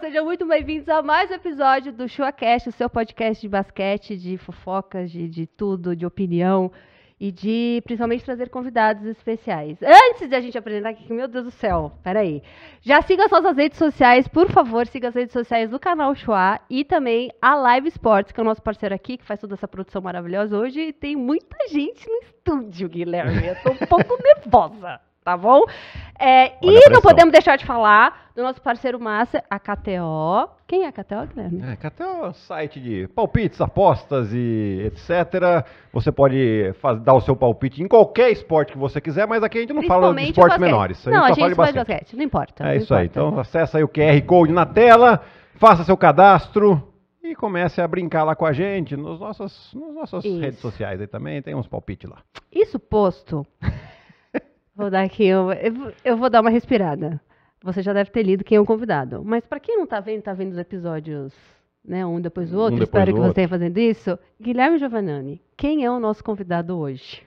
sejam muito bem-vindos a mais um episódio do ChuaCast, o seu podcast de basquete, de fofocas, de, de tudo, de opinião, e de principalmente trazer convidados especiais. Antes de a gente apresentar aqui, meu Deus do céu, peraí. Já siga as nossas redes sociais, por favor, siga as redes sociais do canal Chua e também a Live Sports, que é o nosso parceiro aqui, que faz toda essa produção maravilhosa hoje. E tem muita gente no estúdio, Guilherme. Eu tô um pouco nervosa tá bom? É, e não podemos deixar de falar do nosso parceiro massa, a KTO. Quem é a KTO, Guilherme? É, KTO é um site de palpites, apostas e etc. Você pode dar o seu palpite em qualquer esporte que você quiser, mas aqui a gente não fala de esportes menores. A não, a gente fala de basquete. basquete, não importa. É não isso importa. aí. Então acessa aí o QR Code na tela, faça seu cadastro e comece a brincar lá com a gente nos nas nossas redes sociais aí também. Tem uns palpites lá. Isso posto. Vou dar aqui, eu, eu vou dar uma respirada. Você já deve ter lido quem é o convidado. Mas para quem não está vendo, está vendo os episódios, né, um depois do outro, um depois espero do que outro. você esteja fazendo isso. Guilherme Giovannini quem é o nosso convidado hoje?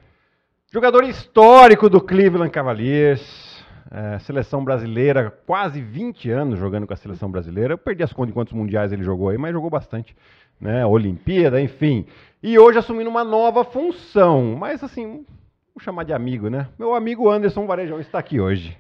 Jogador histórico do Cleveland Cavaliers, é, seleção brasileira, quase 20 anos jogando com a seleção brasileira. Eu perdi as contas de quantos mundiais ele jogou aí, mas jogou bastante. Né? Olimpíada, enfim. E hoje assumindo uma nova função, mas assim, Vou chamar de amigo, né? Meu amigo Anderson Varejão está aqui hoje.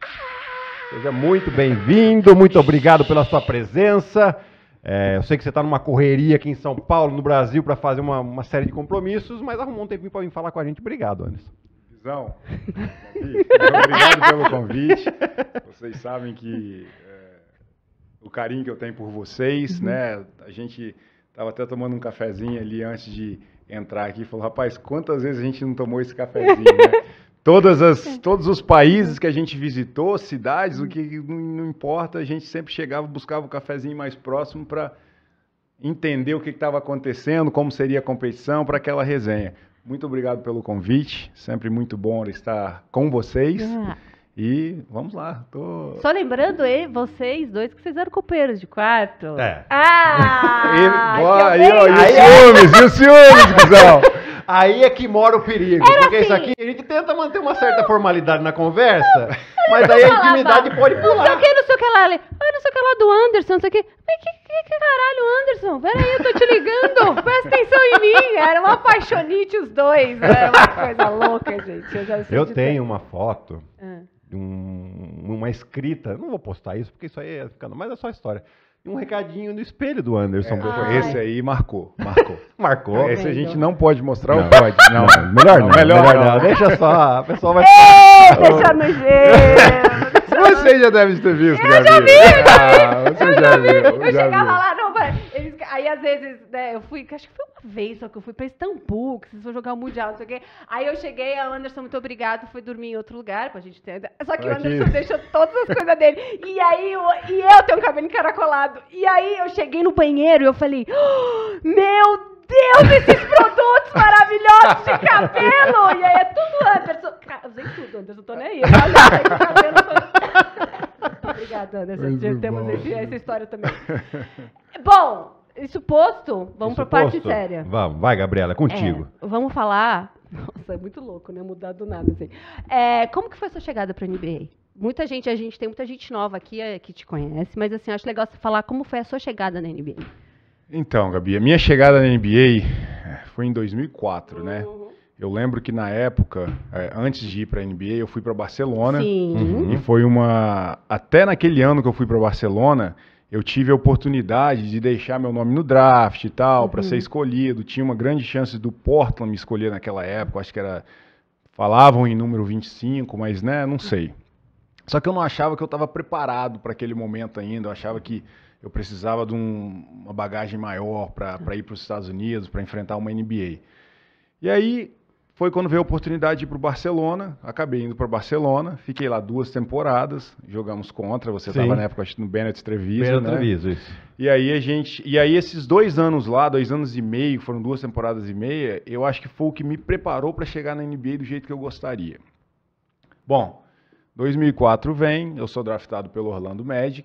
Seja muito bem-vindo, muito obrigado pela sua presença. É, eu sei que você está numa correria aqui em São Paulo, no Brasil, para fazer uma, uma, série de compromissos, mas arrumou um tempinho para vir falar com a gente. Obrigado, Anderson. Visão, obrigado pelo convite. Vocês sabem que é, o carinho que eu tenho por vocês, uhum. né? A gente Tava até tomando um cafezinho ali antes de entrar aqui. Falou, rapaz, quantas vezes a gente não tomou esse cafezinho, né? Todas as, todos os países que a gente visitou, cidades, o que não, importa, a gente sempre chegava, buscava o um cafezinho mais próximo para entender o que estava acontecendo, como seria a competição, para aquela resenha. Muito obrigado pelo convite, sempre muito bom estar com vocês. Ah. E vamos lá. Tô... Só lembrando, hein, vocês dois que vocês eram copeiros de quarto. É. Ah! e, boa, aí, ó, e os ciúmes, e os ciúmes, Guizão. Aí é que mora o perigo. Era porque assim. isso aqui, a gente tenta manter uma certa formalidade na conversa, mas aí a intimidade tá? pode pular. Não sei o que, não sei o que lá. Ai, não sei o que lá do Anderson, não sei o que. Mas que, que, que caralho, Anderson? Peraí, eu tô te ligando. Presta atenção em mim. Era uma apaixonite os dois. Era né? uma coisa louca, gente. Eu, já eu tenho uma foto. Ah um, uma escrita. Não vou postar isso, porque isso aí é ficando. Mas é só história. um recadinho no espelho do Anderson. É, ah, esse é. aí marcou. Marcou. marcou. Esse a tá gente não pode mostrar não, ou pode? Não, não melhor não. melhor, melhor não. não. Deixa só. A pessoa vai. deixa no gelo. Você já deve ter visto, Eu já ah, vi! você eu já, viu. Eu chegava lá, aí às vezes, né, eu fui, acho que foi uma vez só que eu fui pra Istambul, que vocês vão jogar o Mundial, não sei o quê. Aí eu cheguei, a Anderson, muito obrigado, foi dormir em outro lugar pra gente ter. Só que Aqui. o Anderson deixou todas as coisas dele. E aí eu, e eu tenho um cabelo encaracolado. E aí eu cheguei no banheiro e eu falei: oh, Meu Deus! esses produtos maravilhosos de cabelo! E aí é tudo Anderson. Cara, usei tudo, Anderson, tô nem aí. Tá cabelo. Obrigada, Anderson. Muito Temos esse, essa história também. Bom, isso posto, vamos para parte séria. Vamos, vai, Gabriela, é contigo. É, vamos falar. Nossa, é muito louco, né? Mudar do nada assim. É, como que foi a sua chegada para a NBA? Muita gente, a gente tem muita gente nova aqui é, que te conhece, mas assim, acho legal você falar como foi a sua chegada na NBA. Então, Gabi, a minha chegada na NBA é, foi em 2004, né? uhum. né? Eu lembro que na época, é, antes de ir para a NBA, eu fui para Barcelona. Sim. Uhum. E foi uma. Até naquele ano que eu fui para Barcelona, eu tive a oportunidade de deixar meu nome no draft e tal, uhum. para ser escolhido. Tinha uma grande chance do Portland me escolher naquela época, acho que era. Falavam em número 25, mas né, não sei. Só que eu não achava que eu estava preparado para aquele momento ainda, eu achava que eu precisava de um, uma bagagem maior para ir para os Estados Unidos, para enfrentar uma NBA. E aí, foi quando veio a oportunidade de ir para o Barcelona, acabei indo para Barcelona, fiquei lá duas temporadas, jogamos contra, você estava na época no Bennett Treviso, Bennett né? Treviso, isso. E aí a gente, e aí esses dois anos lá, dois anos e meio, foram duas temporadas e meia, eu acho que foi o que me preparou para chegar na NBA do jeito que eu gostaria. Bom, 2004 vem, eu sou draftado pelo Orlando Magic,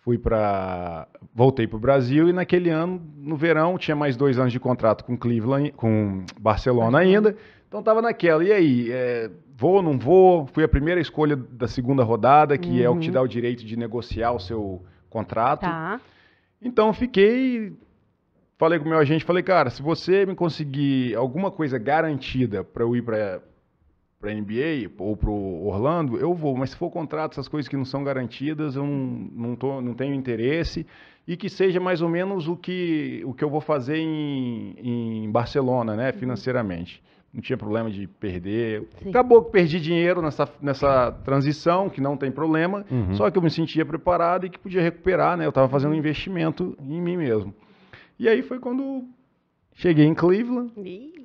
fui para voltei para o Brasil e naquele ano no verão tinha mais dois anos de contrato com Cleveland com Barcelona ainda então estava naquela e aí é, vou não vou fui a primeira escolha da segunda rodada que uhum. é o que te uhum. dá o direito de negociar o seu contrato tá. então fiquei falei com o meu agente falei cara se você me conseguir alguma coisa garantida para eu ir para para NBA ou para Orlando, eu vou. Mas se for contrato, essas coisas que não são garantidas, eu não, não, tô, não tenho interesse. E que seja mais ou menos o que, o que eu vou fazer em, em Barcelona, né, uhum. financeiramente. Não tinha problema de perder. Sim. Acabou que perdi dinheiro nessa, nessa transição, que não tem problema. Uhum. Só que eu me sentia preparado e que podia recuperar, né? Eu estava fazendo um investimento em mim mesmo. E aí foi quando Cheguei em Cleveland,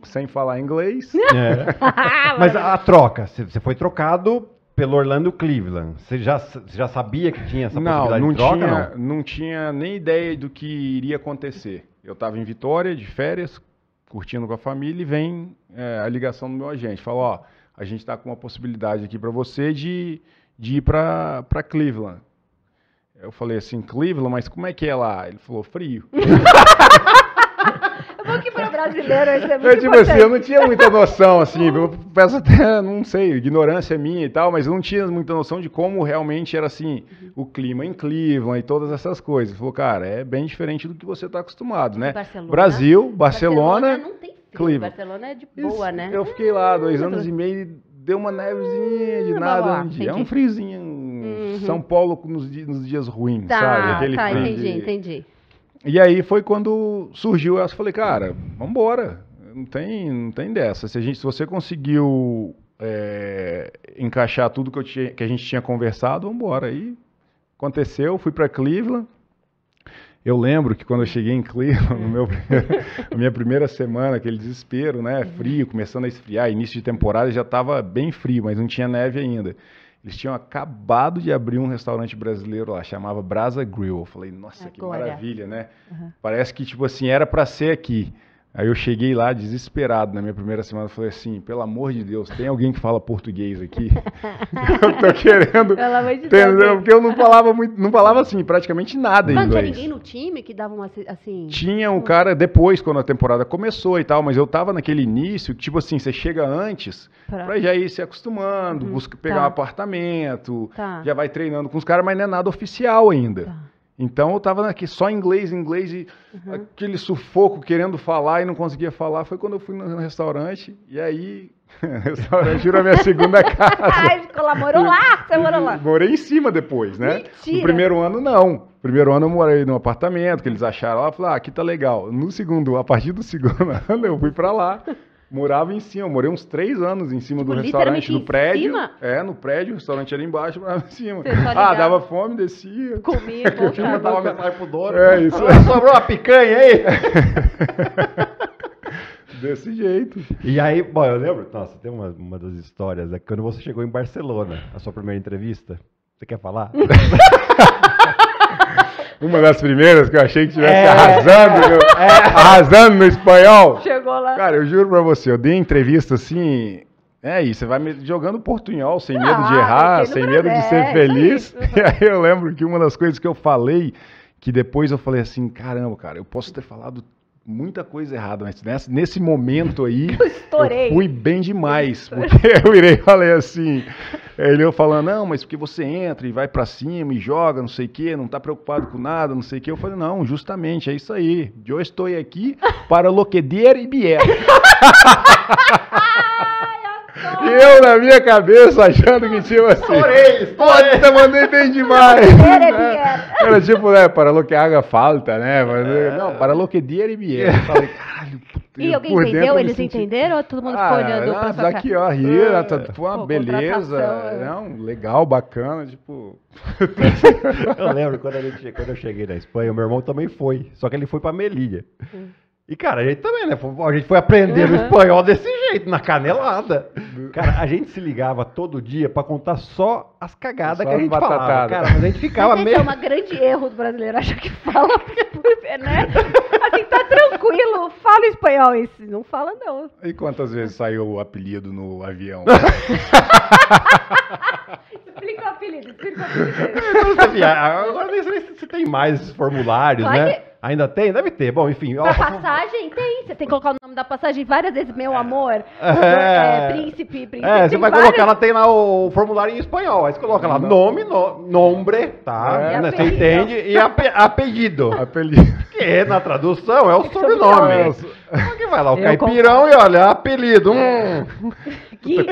sem falar inglês. É. Mas a, a troca, você foi trocado pelo Orlando Cleveland. Você já, já sabia que tinha essa não, possibilidade não de troca? Tinha, não? não tinha nem ideia do que iria acontecer. Eu estava em Vitória, de férias, curtindo com a família, e vem é, a ligação do meu agente. Falou, ó, a gente está com uma possibilidade aqui para você de, de ir para Cleveland. Eu falei assim, Cleveland, mas como é que é lá? Ele falou, frio. brasileiro, isso é muito eu, tipo assim, eu não tinha muita noção, assim, eu peço até, não sei, ignorância minha e tal, mas eu não tinha muita noção de como realmente era, assim, o clima em Cleveland e todas essas coisas. falou, cara, é bem diferente do que você está acostumado, né? Barcelona, Brasil, Barcelona... Barcelona não tem Cleveland. Barcelona é de boa, isso, né? Eu fiquei lá dois hum, anos e meio e deu uma nevezinha de hum, nada um dia. É um friozinho, Uhum. São Paulo nos dias, nos dias ruins, tá, sabe? Aquele tá, entendi, de... entendi. E aí foi quando surgiu essa, falei, cara, vamos embora. Não tem, não tem dessa. Se, a gente, se você conseguiu é, encaixar tudo que, tinha, que, a gente tinha conversado, vamos embora. Aí aconteceu, fui para Cleveland. Eu lembro que quando eu cheguei em Cleveland, no meu na minha primeira semana, aquele desespero, né? Frio, começando a esfriar, início de temporada já estava bem frio, mas não tinha neve ainda. Eles tinham acabado de abrir um restaurante brasileiro lá, chamava Brasa Grill. Eu falei, nossa, Agora. que maravilha, né? Uhum. Parece que, tipo assim, era para ser aqui. Aí eu cheguei lá desesperado na minha primeira semana, falei assim, pelo amor de Deus, tem alguém que fala português aqui? eu tô querendo. Pelo amor de entendeu? Deus. Porque eu não falava muito, não falava assim, praticamente nada em inglês. Não tinha ninguém no time que dava uma assim. Tinha um cara depois quando a temporada começou e tal, mas eu tava naquele início, tipo assim, você chega antes pra, pra já ir se acostumando, hum, busca pegar tá. um apartamento, tá. já vai treinando com os caras, mas não é nada oficial ainda. Tá. Então eu estava aqui só em inglês, inglês e uhum. aquele sufoco querendo falar e não conseguia falar. Foi quando eu fui no restaurante e aí o restaurante virou minha segunda casa. Ai, colaborou lá? Você morou lá? Morei em cima depois, né? Mentira. No primeiro ano não. Primeiro ano eu morei num apartamento que eles acharam lá, falaram, ah, aqui tá legal. No segundo, a partir do segundo ano eu fui para lá morava em cima, eu morei uns três anos em cima tipo, do restaurante, no prédio. Cima? É, no prédio, o restaurante era embaixo, morava em cima. Ah, dava fome, descia. Comia, comia, mandava mensagem pro dono. É isso. Ah, sobrou uma picanha aí. Desse jeito. E aí, bom, eu lembro, nossa, tem uma, uma das histórias, é quando você chegou em Barcelona, a sua primeira entrevista, você quer falar? Uma das primeiras que eu achei que estivesse é, arrasando, é. arrasando no espanhol. Chegou lá. Cara, eu juro pra você, eu dei entrevista assim. É isso, você vai jogando portunhol, sem ah, medo de errar, sem medo de ser é, feliz. É e aí eu lembro que uma das coisas que eu falei, que depois eu falei assim, caramba, cara, eu posso ter falado muita coisa errada, mas nesse, nesse momento aí eu, eu fui bem demais, porque eu irei falei assim, é, ele eu falando, não, mas porque você entra e vai para cima e joga, não sei o quê, não tá preocupado com nada, não sei o quê. Eu falei, não, justamente, é isso aí. Eu estou aqui para loquedeira e bier. Eu, na minha cabeça, achando que tipo assim. Estourei, estourei. Puta, mandei bem demais. né? Era tipo, né, para lo que haga falta, né? Mas, é. Não, para lo que dier e vier. Eu falei, caralho, puta e alguém por entendeu? Dentro, Eles senti... entenderam ou todo mundo ah, ficou olhando pra tá sua cara? aqui, ó, rira, ah, tá, uma pô, beleza, é. não, legal, bacana, tipo... eu lembro, quando, gente, quando, eu cheguei na Espanha, o meu irmão também foi, só que ele foi pra Melilla. Hum. E, cara, a gente também, né? A gente foi aprender uhum. o espanhol desse jeito, na canelada. Cara, a gente se ligava todo dia para contar só as cagadas só que a gente batatada. falava. Cara, mas a gente ficava é meio. É um grande erro do brasileiro achar que fala, né? tá tranquilo, fala espanhol. Esse não fala, não. E quantas vezes saiu o apelido no avião? explica o apelido, explica o apelido. Sabia, é, então, agora nem sei se tem mais formulários, claro né? Que... Ainda tem? Deve ter. Bom, enfim. a passagem? Tem. Você tem que colocar o nome da passagem várias vezes. Meu é. amor. É. é príncipe, príncipe. É, você vai várias... colocar, ela tem lá o formulário em espanhol. Aí você coloca lá nome, no, nombre, tá? É, né? Você entende? E ape, apelido. Apelido. Que é, na tradução é é o sobrenome. É que vai lá? O eu Caipirão e olha, apelido. Hum.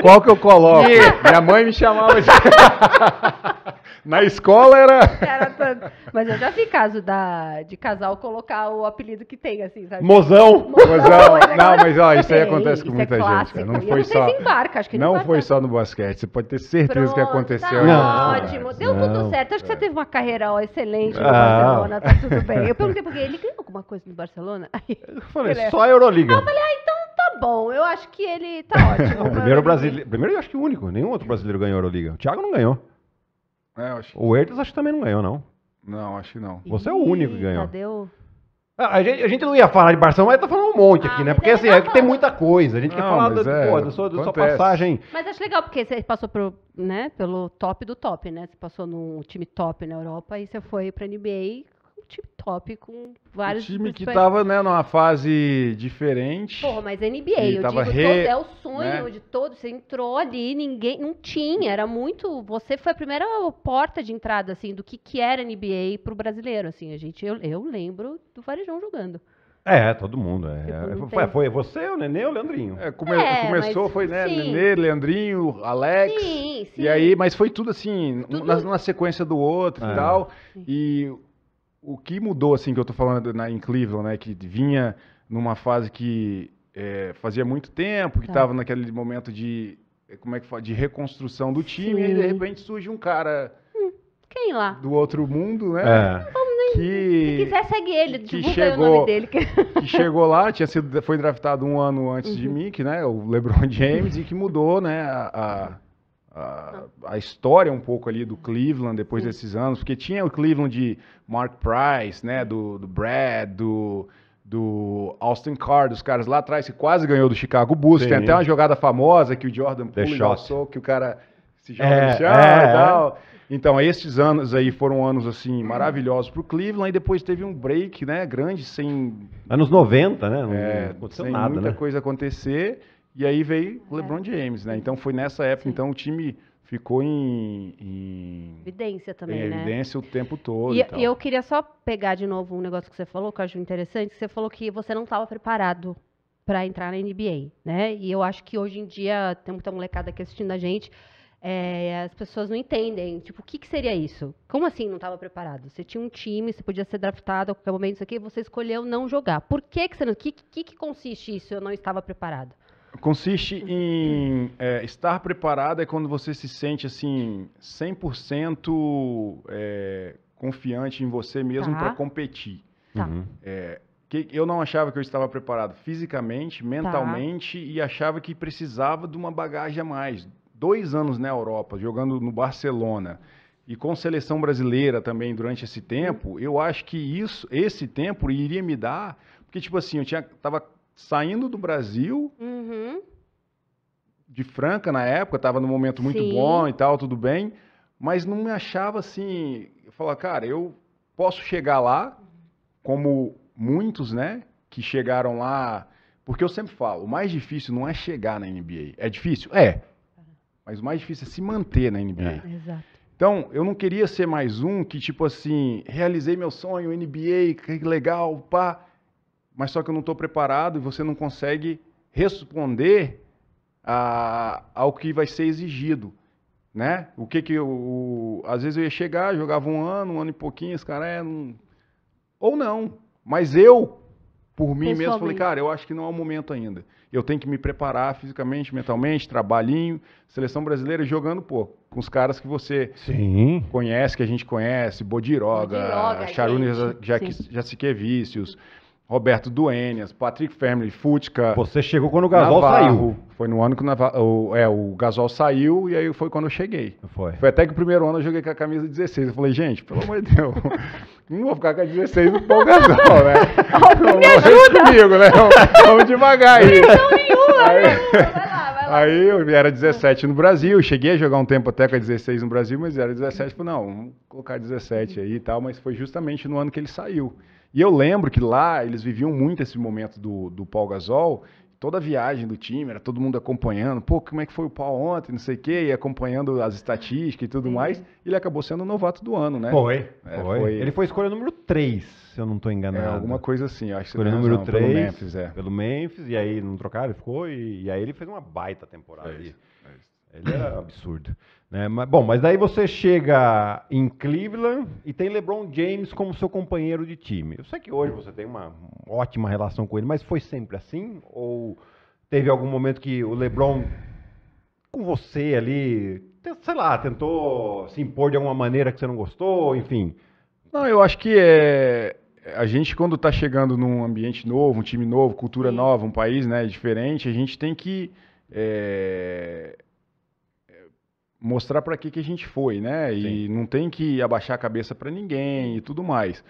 Qual que eu coloco? Que... Minha mãe me chamava de... Na escola era... era Mas eu já vi caso da... de casal colocar o apelido que tem, assim, sabe? Mozão! Mozão. É não, mas ó, isso aí acontece Ei, com é muita é gente. Cara. Né? Não foi só... Embarca, acho que não embarca. foi só no basquete. Você pode ter certeza Pronto, que aconteceu. Tá né? ótimo. Deu não, tudo certo. Acho que você é. teve uma carreira ó, excelente no ah. Barcelona. Tá tudo bem. Eu perguntei porque ele ganhou alguma coisa no Barcelona. Aí, eu falei, só a Euroliga. Eu falei, ah, então tá bom. Eu acho que ele tá ótimo. primeiro brasileiro. Primeiro eu acho que o único. Nenhum outro brasileiro ganhou a Euroliga. O Thiago não ganhou. É, eu acho O Ertas acho que também não ganhou, não. Não, acho que não. Você é o único que ganhou. Ah, a, gente, a gente não ia falar de Barça mas tá falando um monte ah, aqui, né? Porque assim, tá é que tem muita coisa. A gente não, quer falar do, é, pô, da, sua, da sua passagem. Mas acho legal, porque você passou pro, né, pelo top do top, né? Você passou num time top na Europa e você foi pra NBA um time top com vários. O time que tava, né, numa fase diferente. Porra, mas NBA, eu digo, re... todo, é o sonho né? de todos. Você entrou ali, ninguém. Não tinha, era muito. Você foi a primeira porta de entrada, assim, do que, que era NBA pro brasileiro, assim. A gente, eu, eu lembro do Varejão jogando. É, todo mundo. É. Tipo, é foi, foi, você, o Nenê, o Leandrinho. É, come, é, começou, mas, foi, né? Nenê, Leandrinho, Alex. Sim, sim. E aí, mas foi tudo assim, tudo... Na, na sequência do outro e é. tal. E o que mudou, assim, que eu tô falando na, em Cleveland, né? Que vinha numa fase que é, fazia muito tempo, que estava tá. naquele momento de, é, como é que fala, de reconstrução do time, Sim. e de repente surge um cara... Hum, quem lá? Do outro mundo, né? É. Que, Se quiser, segue ele, que chegou, o nome dele. que chegou lá, tinha sido, foi draftado um ano antes uhum. de mim, que, né, o LeBron James, e que mudou, né, a ah. a, história um pouco ali do uhum. Cleveland depois Sim. desses anos, porque tinha o Cleveland de Mark Price, né, do, do Brad, do, do Austin Carr, dos caras lá atrás que quase ganhou do Chicago Bulls. Sim. Tem até uma jogada famosa que o Jordan Poole que o cara se joga é, no é, chão é, e tal. É. Então, esses anos aí foram anos assim maravilhosos para o Cleveland e depois teve um break, né, grande sem anos 90, né? Não é, aconteceu sem nada, muita né? coisa acontecer. E aí veio é. LeBron James, né? Então foi nessa época, Sim. então o time ficou em, em evidência também, em né? evidência o tempo todo. E, e, eu queria só pegar de novo um negócio que você falou, que eu acho interessante, que você falou que você não estava preparado para entrar na NBA, né? E eu acho que hoje em dia tem muita molecada aqui assistindo a gente, é, as pessoas não entendem, tipo, o que, que seria isso? Como assim não estava preparado? Você tinha um time, você podia ser draftado a qualquer momento, isso aqui, você escolheu não jogar. Por que que você não? Que que, que consiste isso? Eu não estava preparado. Consiste em é, estar preparado é quando você se sente assim 100% é, confiante em você mesmo tá. para competir. Tá. Uhum. É, que eu não achava que eu estava preparado fisicamente, tá. mentalmente tá. e achava que precisava de uma bagagem a mais. Dois anos na Europa, jogando no Barcelona e com seleção brasileira também durante esse tempo, eu acho que isso, esse tempo iria me dar, porque tipo assim, eu tinha, tava saindo do Brasil. Uhum. De Franca na época, estava num momento muito Sim. bom e tal, tudo bem. Mas não me achava assim. Eu falava, cara, eu posso chegar lá, como muitos, né? Que chegaram lá. Porque eu sempre falo, o mais difícil não é chegar na NBA. É difícil? É. Mas o mais difícil é se manter na NBA. É. Exato. Então, eu não queria ser mais um que, tipo assim, realizei meu sonho, NBA, que legal, pá mas só que eu não estou preparado e você não consegue responder a, ao que vai ser exigido, né? O que que eu, às vezes eu ia chegar, jogava um ano, um ano e pouquinho, esse cara é não ou não, mas eu por mim mesmo falei, cara, eu acho que não é o momento ainda. Eu tenho que me preparar fisicamente, mentalmente, trabalhinho, seleção brasileira jogando pô, com os caras que você Sim. conhece, que a gente conhece, Bodiroga, Bodiroga Charune vícios. Roberto Duenas, Patrick Family, Futka. Você chegou quando o Gasol Navarro. saiu. Foi no ano que o, Navarro, o, é, o Gasol saiu e aí foi quando eu cheguei. Foi. Foi até que o primeiro ano eu joguei com a camisa 16. Eu falei, gente, pelo amor de Deus, não vou ficar com a 16 no pau Gasol, né? Não, me ajuda! Comigo, né? Vamos devagar aí. Não, nenhuma, aí, vai lá, vai lá. Aí eu era 17 no Brasil, cheguei a jogar um tempo até com a 16 no Brasil, mas era 17, falei, não, vamos colocar 17 aí e tal, mas foi justamente no ano que ele saiu. E eu lembro que lá eles viviam muito esse momento do, do Paul Gasol, toda a viagem do time, era todo mundo acompanhando, pô, como é que foi o Paul ontem, não sei o quê, e acompanhando as estatísticas e tudo Sim. mais. Ele acabou sendo o novato do ano, né? Foi, é, foi. foi. Ele foi escolha número 3, se eu não estou é, enganado. É, alguma coisa assim, acho que foi. escolha tá número 3, pelo Memphis, é. Pelo Memphis, e aí não trocaram, ele ficou, e, e aí ele fez uma baita temporada. É isso, é isso. Ele era absurdo. Né? Mas, bom, mas daí você chega em Cleveland e tem LeBron James como seu companheiro de time. Eu sei que hoje você tem uma ótima relação com ele, mas foi sempre assim? Ou teve algum momento que o LeBron, com você ali, sei lá, tentou se impor de alguma maneira que você não gostou, enfim? Não, eu acho que é. A gente, quando está chegando num ambiente novo, um time novo, cultura nova, um país né, diferente, a gente tem que. É mostrar para que que a gente foi, né? Sim. E não tem que abaixar a cabeça para ninguém e tudo mais.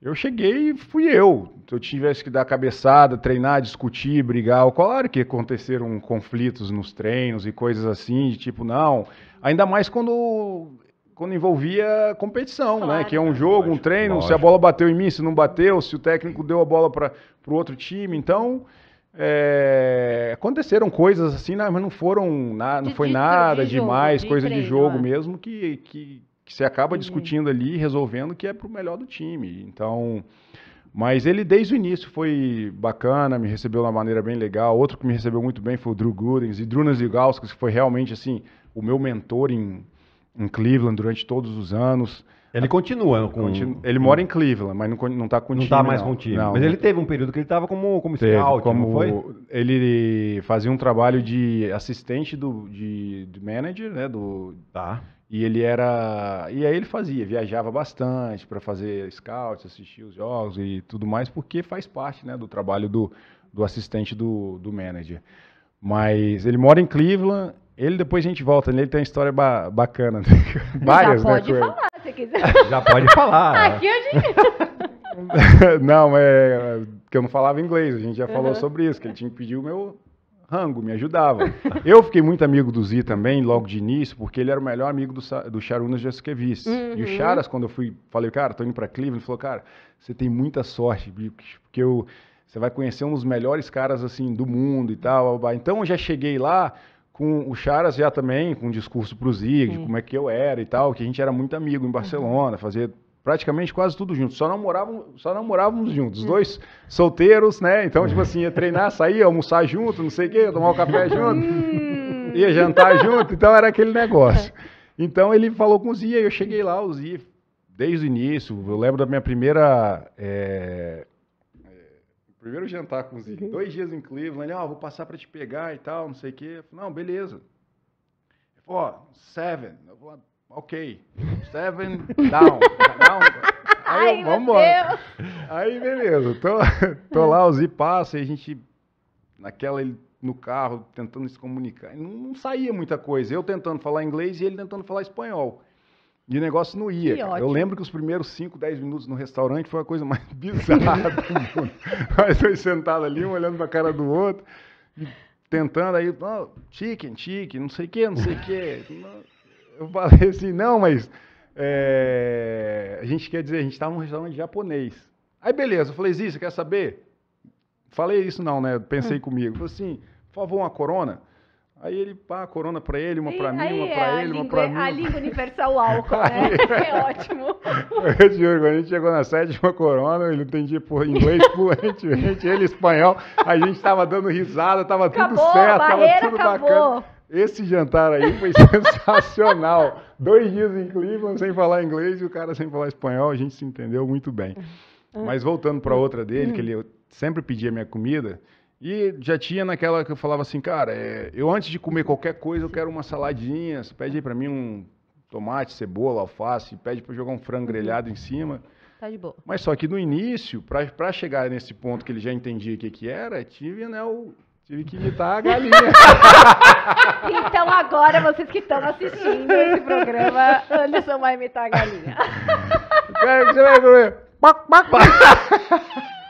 Eu cheguei e fui eu. Se eu tivesse que dar cabeçada, treinar, discutir, brigar, claro que aconteceram conflitos nos treinos e coisas assim, de tipo, não. Ainda mais quando quando envolvia competição, né? claro. né? Que é um né? jogo, lógico, um treino, lógico. se a bola bateu em mim, se não bateu, se o técnico deu a bola para o outro time. Então, é, aconteceram coisas assim, né, mas não foram na, não de, foi de, nada de jogo, demais, de coisa treino, de jogo é. mesmo que, que, que, você acaba uhum. discutindo ali, resolvendo que é pro melhor do time. Então, mas ele desde o início foi bacana, me recebeu de uma maneira bem legal. Outro que me recebeu muito bem foi o Drew Goodens e Drunas Ligauskas, que foi realmente assim o meu mentor em, em Cleveland durante todos os anos. Ele continua com. Continu... Ele mora em Cleveland, mas não, está com o não Tá mais não. com o time. Não, mas não. ele teve um período que ele estava como, como teve, scout, como foi? Ele fazia um trabalho de assistente do, de, do manager, né? Do, tá. E ele era. E aí ele fazia, viajava bastante para fazer scouts, assistir os jogos e tudo mais, porque faz parte né, do trabalho do, do assistente do, do manager. Mas ele mora em Cleveland. Ele depois a gente volta nele, tem uma história ba bacana. Né? Várias, Já né, pode né? Falar quiser. Já pode falar. Aqui eu digo. não, é que eu não falava inglês, a gente já uhum. falou sobre isso, que ele tinha que pedir o meu rango, me ajudava. Eu fiquei muito amigo do Zi também, logo de início, porque ele era o melhor amigo do, do Charunas Jaskevic. Uhum. E o uhum. Charas, quando eu fui, falei, cara, tô indo pra Cleveland, ele falou, cara, você tem muita sorte, porque eu, você vai conhecer um dos melhores caras, assim, do mundo e tal. Então, eu já cheguei lá com o Charas já também, com um discurso pro Zig, de como é que eu era e tal, que a gente era muito amigo em Barcelona, fazia praticamente quase tudo junto. Só não moravam, só não morávamos juntos. Os dois solteiros, né? Então, tipo assim, ia treinar, sair, almoçar junto, não sei o quê, tomar um café hum. junto, ia jantar junto, então era aquele negócio. É. Então ele falou com o Zia, eu cheguei lá, o Zia, desde o início, eu lembro da minha primeira é, primeiro jantar com o Zig, uhum. dois dias em Cleveland, ele, ó, oh, vou passar para te pegar e tal, não sei o quê. Eu falei, não, beleza. Ele falou, ó, seven. Eu falei, ok, seven, down, down. Aí, Ai, vambora. Aí, beleza. Tô, tô lá, o Zi passa e a gente, naquela, ele no carro, tentando se comunicar. Não, não saía muita coisa. Eu tentando falar inglês e ele tentando falar espanhol. E o negócio não ia. Eu lembro que os primeiros 5, 10 minutos no restaurante foi a coisa mais bizarra do mundo. Mas foi sentado ali, um olhando para a cara do outro, tentando aí, oh, chicken, chicken, não sei o quê, não sei o quê. Eu falei assim, não, mas é, a gente quer dizer, a gente estava tá num restaurante japonês. Aí beleza, eu falei, Ziz, você quer saber? Falei isso não, né? Pensei hum. comigo. Falei assim, por favor, uma corona. Aí ele, pá, corona pra ele, uma e pra mim, uma é pra ele, uma pra mim. A língua universal álcool, né? é ótimo. Eu digo, a gente chegou na sede corona, ele entendia por inglês fluentemente, ele espanhol, a gente tava dando risada, tava acabou, tudo certo, barreira, tava tudo acabou. bacana. Esse jantar aí foi sensacional. Dois dias em Cleveland sem falar inglês e o cara sem falar espanhol, a gente se entendeu muito bem. Uhum. Mas voltando para uhum. outra dele, que ele uhum. sempre pedia minha comida, e já tinha naquela que eu falava assim, cara, é, eu antes de comer qualquer coisa, eu quero uma saladinha, você pede aí pra mim um tomate, cebola, alface, pede pra jogar um frango uhum. grelhado em cima. Tá de boa. Mas só que no início, pra, chegar nesse ponto que ele já entendia o que que era, tive, né, o... Tive que imitar a galinha. então agora vocês que estão assistindo esse programa, Anderson vai imitar a galinha. Cara, você vai comer.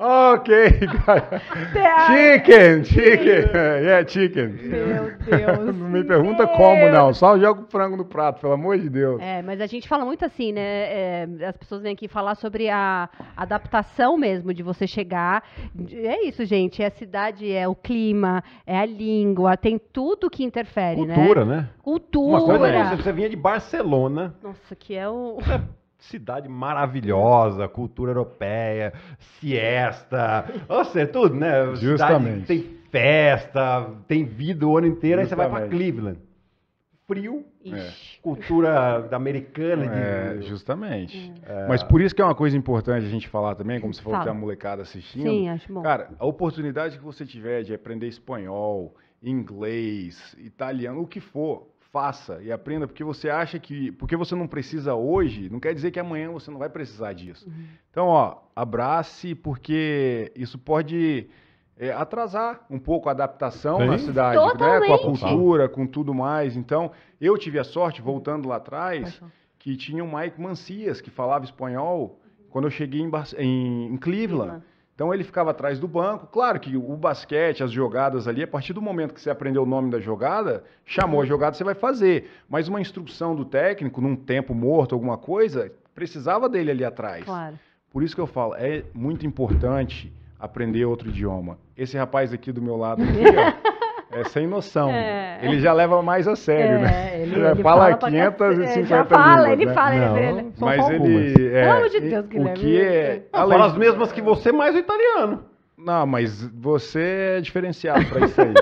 Ok, chicken, chicken. Yeah, é, é chicken. Meu Deus. não me pergunta Meu. como, não. Só joga o frango no prato, pelo amor de Deus. É, mas a gente fala muito assim, né? É, as pessoas vêm aqui falar sobre a adaptação mesmo de você chegar. É isso, gente. É a cidade, é o clima, é a língua, tem tudo que interfere, Cultura, né? né? Cultura, né? Cultura. Uma coisa é isso, você vinha de Barcelona. Nossa, que é o. cidade maravilhosa, cultura europeia, siesta, ou seja, tudo, né? Justamente. Cidade tem festa, tem vida o ano inteiro, Justamente. aí você vai para Cleveland. Frio, é. cultura americana. De... É, justamente. É. Mas por isso que é uma coisa importante a gente falar também, como você falou que tem a molecada assistindo. Sim, acho bom. Cara, a oportunidade que você tiver de aprender espanhol, inglês, italiano, o que for, faça e aprenda, porque você acha que porque você não precisa hoje, não quer dizer que amanhã você não vai precisar disso. Uhum. Então, ó, abrace porque isso pode é, atrasar um pouco a adaptação Sim. na cidade, né? com a cultura, com tudo mais. Então, eu tive a sorte voltando lá atrás que tinha o Mike Mancias que falava espanhol quando eu cheguei em, Bar em, em Cleveland. Cleveland. Então ele ficava atrás do banco. Claro que o basquete, as jogadas ali, a partir do momento que você aprendeu o nome da jogada, chamou a jogada, você vai fazer. Mas uma instrução do técnico, num tempo morto, alguma coisa, precisava dele ali atrás. Claro. Por isso que eu falo, é muito importante aprender outro idioma. Esse rapaz aqui do meu lado aqui, ó, É sem noção. É. Ele já leva mais a sério, é, né? Ele, ele fala, fala 550 é, já fala, Ele né? fala, não, ele fala, Mas ele... É, Pelo amor de Deus, Guilherme. O que é... Além... Fala as mesmas que você, mais o italiano. Não, mas você é diferenciado para isso aí.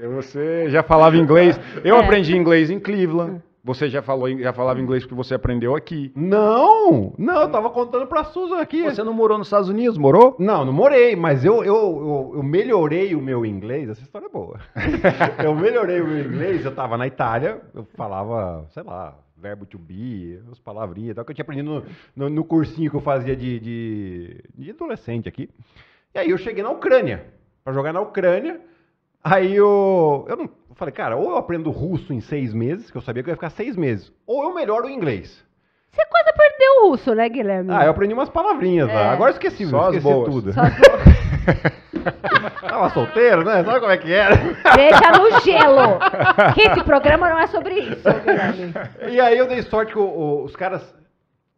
É, você já falava inglês. Eu é. aprendi inglês em Cleveland. Você já falou, já falava inglês porque você aprendeu aqui. Não! Não, eu tava contando pra Susan aqui. Você não morou nos Estados Unidos, morou? Não, não morei, mas eu, eu, eu, eu melhorei o meu inglês. Essa história é boa. eu melhorei o meu inglês, eu tava na Itália, eu falava, sei lá, verbo to be, as palavrinhas tal, que eu tinha aprendido no, no, no cursinho que eu fazia de, de, de, adolescente aqui. E aí eu cheguei na Ucrânia, para jogar na Ucrânia. Aí eu, eu não, falei, cara, ou eu aprendo russo em seis meses, que eu sabia que eu ia ficar seis meses, ou eu melhoro o inglês. Você quase perdeu o russo, né, Guilherme? Ah, eu aprendi umas palavrinhas lá. É. Agora esqueci, Só eu boas. tudo. Só as boas. Tava solteiro, né? Sabe como é que era? Deixa no gelo. Que esse programa não é sobre isso, Guilherme. E aí eu dei sorte que o, o, os caras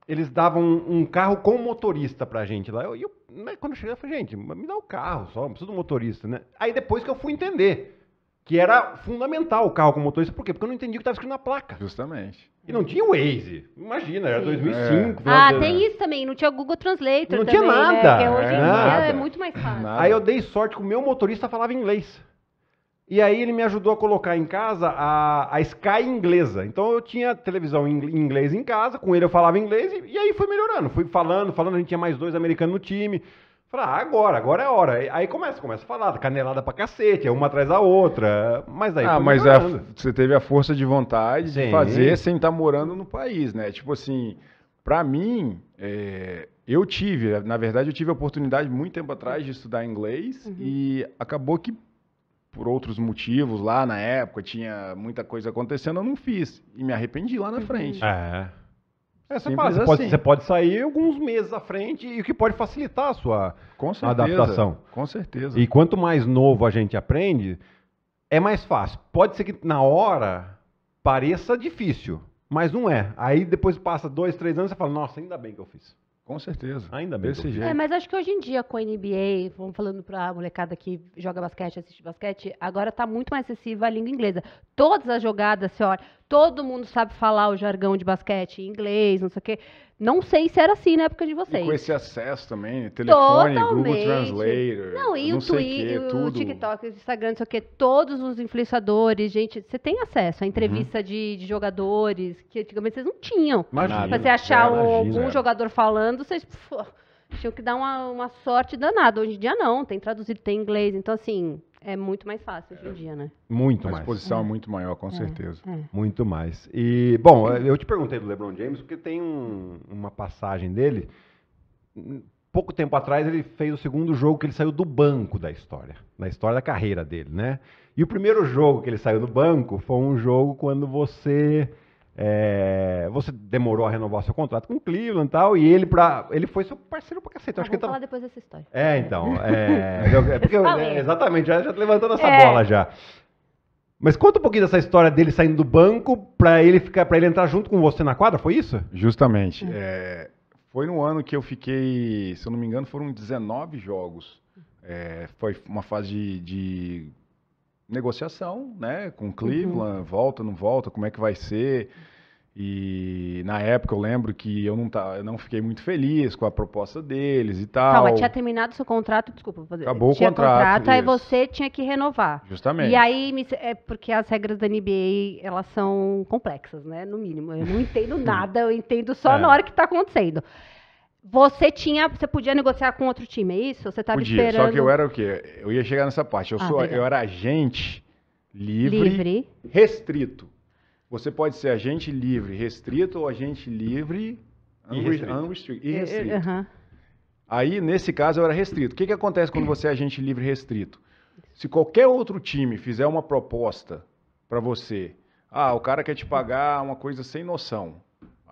eles davam um, um carro com motorista pra gente lá. E eu, eu, né, quando eu cheguei, eu falei, gente, me dá o um carro só, não preciso do motorista, né? Aí depois que eu fui entender que era fundamental o carro com motorista. Por quê? Porque eu não entendi o que estava escrito na placa. Justamente. E não tinha o Waze. Imagina, era 2005. É. Ah, tem isso também. Não tinha Google Translator Não também, tinha né, nada. Né? hoje é, em nada. dia é muito mais fácil. Nada. Aí eu dei sorte que o meu motorista falava inglês. E aí ele me ajudou a colocar em casa a, a Sky inglesa. Então eu tinha televisão em inglês em casa, com ele eu falava inglês, e, e aí foi melhorando. Fui falando, falando, a gente tinha mais dois americanos no time. Falei, ah, agora, agora é a hora. Aí começa, começa a falar, canelada pra cacete, é uma atrás da outra. Mas aí. Ah, mas é a, você teve a força de vontade Sim. de fazer sem estar tá morando no país, né? Tipo assim, pra mim, é, eu tive, na verdade, eu tive a oportunidade muito tempo atrás de estudar inglês uhum. e acabou que por outros motivos lá na época tinha muita coisa acontecendo, eu não fiz. E me arrependi lá na frente. É. É, você, assim. pode, você, pode, sair alguns meses à frente, e o que pode facilitar a sua com certeza, adaptação. Com certeza. E quanto mais novo a gente aprende, é mais fácil. Pode ser que na hora pareça difícil, mas não é. Aí depois passa dois, três anos e você fala, nossa, ainda bem que eu fiz. Com certeza. Ainda bem. Desse jeito. É, mas acho que hoje em dia com a NBA, vamos falando para a molecada que joga basquete, assiste basquete, agora está muito mais acessível a língua inglesa. Todas as jogadas, senhora todo mundo sabe falar o jargão de basquete em inglês, não sei o quê. Não sei se era assim na época de vocês. E com esse acesso também, né, telefone, Totalmente. Google Translator. Não, e não o Twitter, o TikTok, o Instagram, não sei o quê. Todos os influenciadores, gente, você tem acesso a entrevista uhum. de, de, jogadores que antigamente vocês não tinham. Imagina, pra você achar é, imagina, algum é. jogador falando, vocês. Pô, tinha que dar uma, uma sorte danada. Hoje em dia não, tem traduzido, tem inglês. Então, assim, é muito mais fácil hoje em dia, né? Muito mais. A exposição é. é muito maior, com é, certeza. É. Muito mais. E, bom, eu te perguntei do LeBron James, porque tem um, uma passagem dele. Pouco tempo atrás, ele fez o segundo jogo que ele saiu do banco da história, na história da carreira dele, né? E o primeiro jogo que ele saiu do banco foi um jogo quando você é, você demorou a renovar seu contrato com o Cleveland e tal, e ele, pra, ele foi seu parceiro pra cacete. Ah, acho que tá falar tava... depois dessa história. É, então. É, é porque eu, é, exatamente, já, já levantando essa é. bola já. Mas conta um pouquinho dessa história dele saindo do banco para ele ficar, para ele entrar junto com você na quadra, foi isso? Justamente. Uhum. É, foi no ano que eu fiquei, se eu não me engano, foram 19 jogos. É, foi uma fase de, de negociação, né? Com Cleveland, uhum. volta, não volta, como é que vai ser? E na época eu lembro que eu não, tá, eu não fiquei muito feliz com a proposta deles e tal. Calma, tinha terminado seu contrato, desculpa. Acabou tinha o contrato. contrato aí você tinha que renovar. Justamente. E aí, é porque as regras da NBA, elas são complexas, né? No mínimo. Eu não entendo nada, eu entendo só é. na hora que está acontecendo. Você tinha, você podia negociar com outro time, é isso? Você estava esperando? Só que eu era o quê? Eu ia chegar nessa parte. Eu ah, sou, eu era agente livre, livre, restrito. Você pode ser agente livre restrito ou agente livre unrestrito. unrestrito. E eh, eh, restrito. Uh -huh. Aí, nesse caso, eu era restrito. O que, que acontece quando você é agente livre restrito? Se qualquer outro time fizer uma proposta para você, ah, o cara quer te pagar uma coisa sem noção,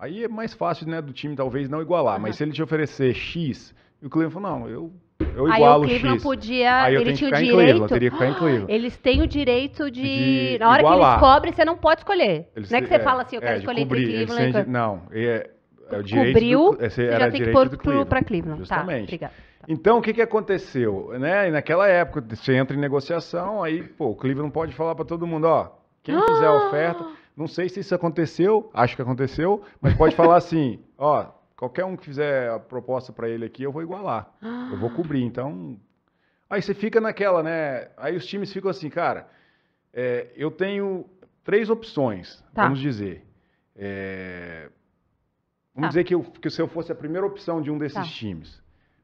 Aí é mais fácil, né, do time talvez não igualar, uhum. mas se ele te oferecer X, e o Cleveland falou, não, eu eu igualo aí o Cleveland X. podia. Aí eu ele tinha o direito. teria que ficar em Cleveland. Eles têm o direito de. de na hora igualar. que eles cobrem, você não pode escolher. Eles, não é que você é, fala assim, eu é, quero é, escolher cobrir, entre Cleveland. Cleveland. não, é, é o direito. Cobriu, do, é, você já tem que pôr para Cleveland. Tá, Justamente. Tá, então, o que, que aconteceu? Né? Naquela época, você entra em negociação, aí pô, o Cleveland pode falar para todo mundo: ó, quem ah! fizer a oferta. Não sei se isso aconteceu, acho que aconteceu, mas pode falar assim, ó, qualquer um que fizer a proposta para ele aqui, eu vou igualar. Eu vou cobrir, então... Aí você fica naquela, né? Aí os times ficam assim, cara, é, eu tenho três opções, tá. vamos dizer. É, vamos tá. dizer que, eu, que se eu fosse a primeira opção de um desses tá. times.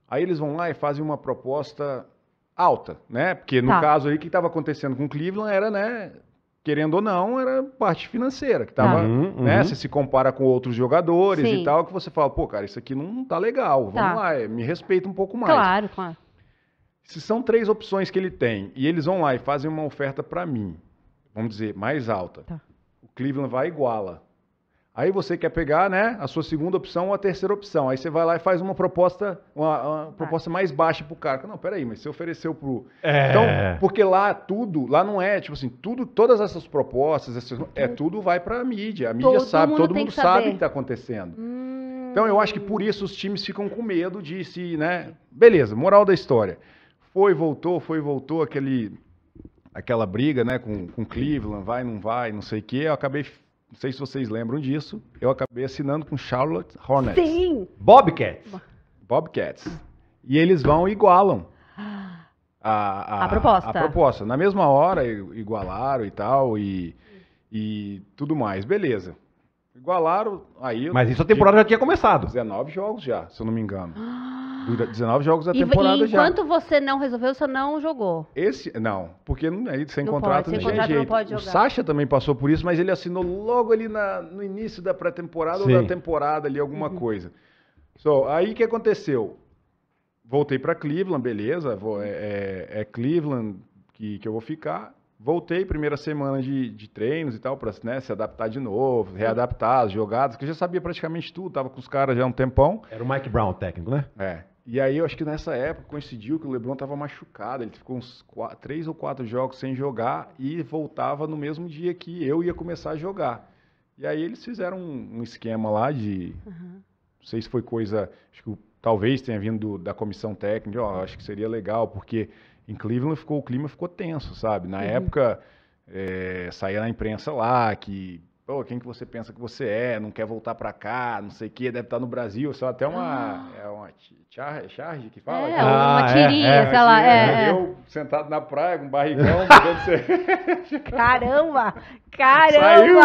Aí eles vão lá e fazem uma proposta alta, né? Porque no tá. caso aí, o que estava acontecendo com o Cleveland era, né? querendo ou não, era parte financeira, que tava, tá. Uhum, né, uhum. você se compara com outros jogadores Sim. e tal, que você fala, pô, cara, isso aqui não tá legal, vamos tá. lá, me respeita um pouco mais. Claro, claro. Se são três opções que ele tem, e eles vão lá e fazem uma oferta para mim, vamos dizer, mais alta, tá. o Cleveland vai iguala. Aí você quer pegar, né, a sua segunda opção ou a terceira opção. Aí você vai lá e faz uma proposta, uma, uma proposta mais baixa pro cara. Não, peraí, mas você ofereceu pro. É. Então, porque lá tudo, lá não é, tipo assim, tudo, todas essas propostas, essas, é tudo vai pra mídia. A mídia todo sabe, mundo todo mundo sabe o que tá acontecendo. Hum. Então eu acho que por isso os times ficam com medo de se, né? Beleza, moral da história. Foi, voltou, foi, voltou, aquele aquela briga, né, com, com Cleveland, vai, não vai, não sei o quê. Eu acabei não sei se vocês lembram disso. Eu acabei assinando com Charlotte Hornets. Sim! Bobcats. Bobcats. E eles vão e igualam. A, a, a, proposta. A proposta. Na mesma hora, igualaram e tal, e, e tudo mais. Beleza. Igualaram, aí... Mas isso a temporada já tinha começado. 19 jogos já, se eu não me engano. Ah! 19 jogos da temporada e enquanto já. você não resolveu, você não jogou. Esse, não, porque aí sem não contrato pode, sem não tinha jeito. Não pode jogar. O Sasha também passou por isso, mas ele assinou logo ali na, no início da pré-temporada ou da temporada ali, alguma uhum. coisa. So, aí o que aconteceu? Voltei para Cleveland, beleza, vou, é, é, é, Cleveland que, que eu vou ficar. Voltei, primeira semana de, de treinos e tal, para né, se adaptar de novo, readaptar as jogadas, que eu já sabia praticamente tudo, tava com os caras já há um tempão. Era o Mike Brown técnico, né? É. E aí eu acho que nessa época coincidiu que o LeBron estava machucado, ele ficou uns quatro, três ou quatro jogos sem jogar e voltava no mesmo dia que eu ia começar a jogar. E aí eles fizeram um, um esquema lá de, uhum. não sei se foi coisa, acho que talvez tenha vindo do, da comissão técnica, ó, acho que seria legal porque em Cleveland ficou o clima ficou tenso, sabe? Na uhum. época é, saía na imprensa lá que Pô, quem que você pensa que você é, não quer voltar para cá, não sei o que, deve estar tá no Brasil, só até uma, ah. é uma charge, charge que fala? É, uma ah, é, tirinha, é, é, sei lá. É, é, eu sentado na praia com um barrigão, você... caramba, caramba! Saiu.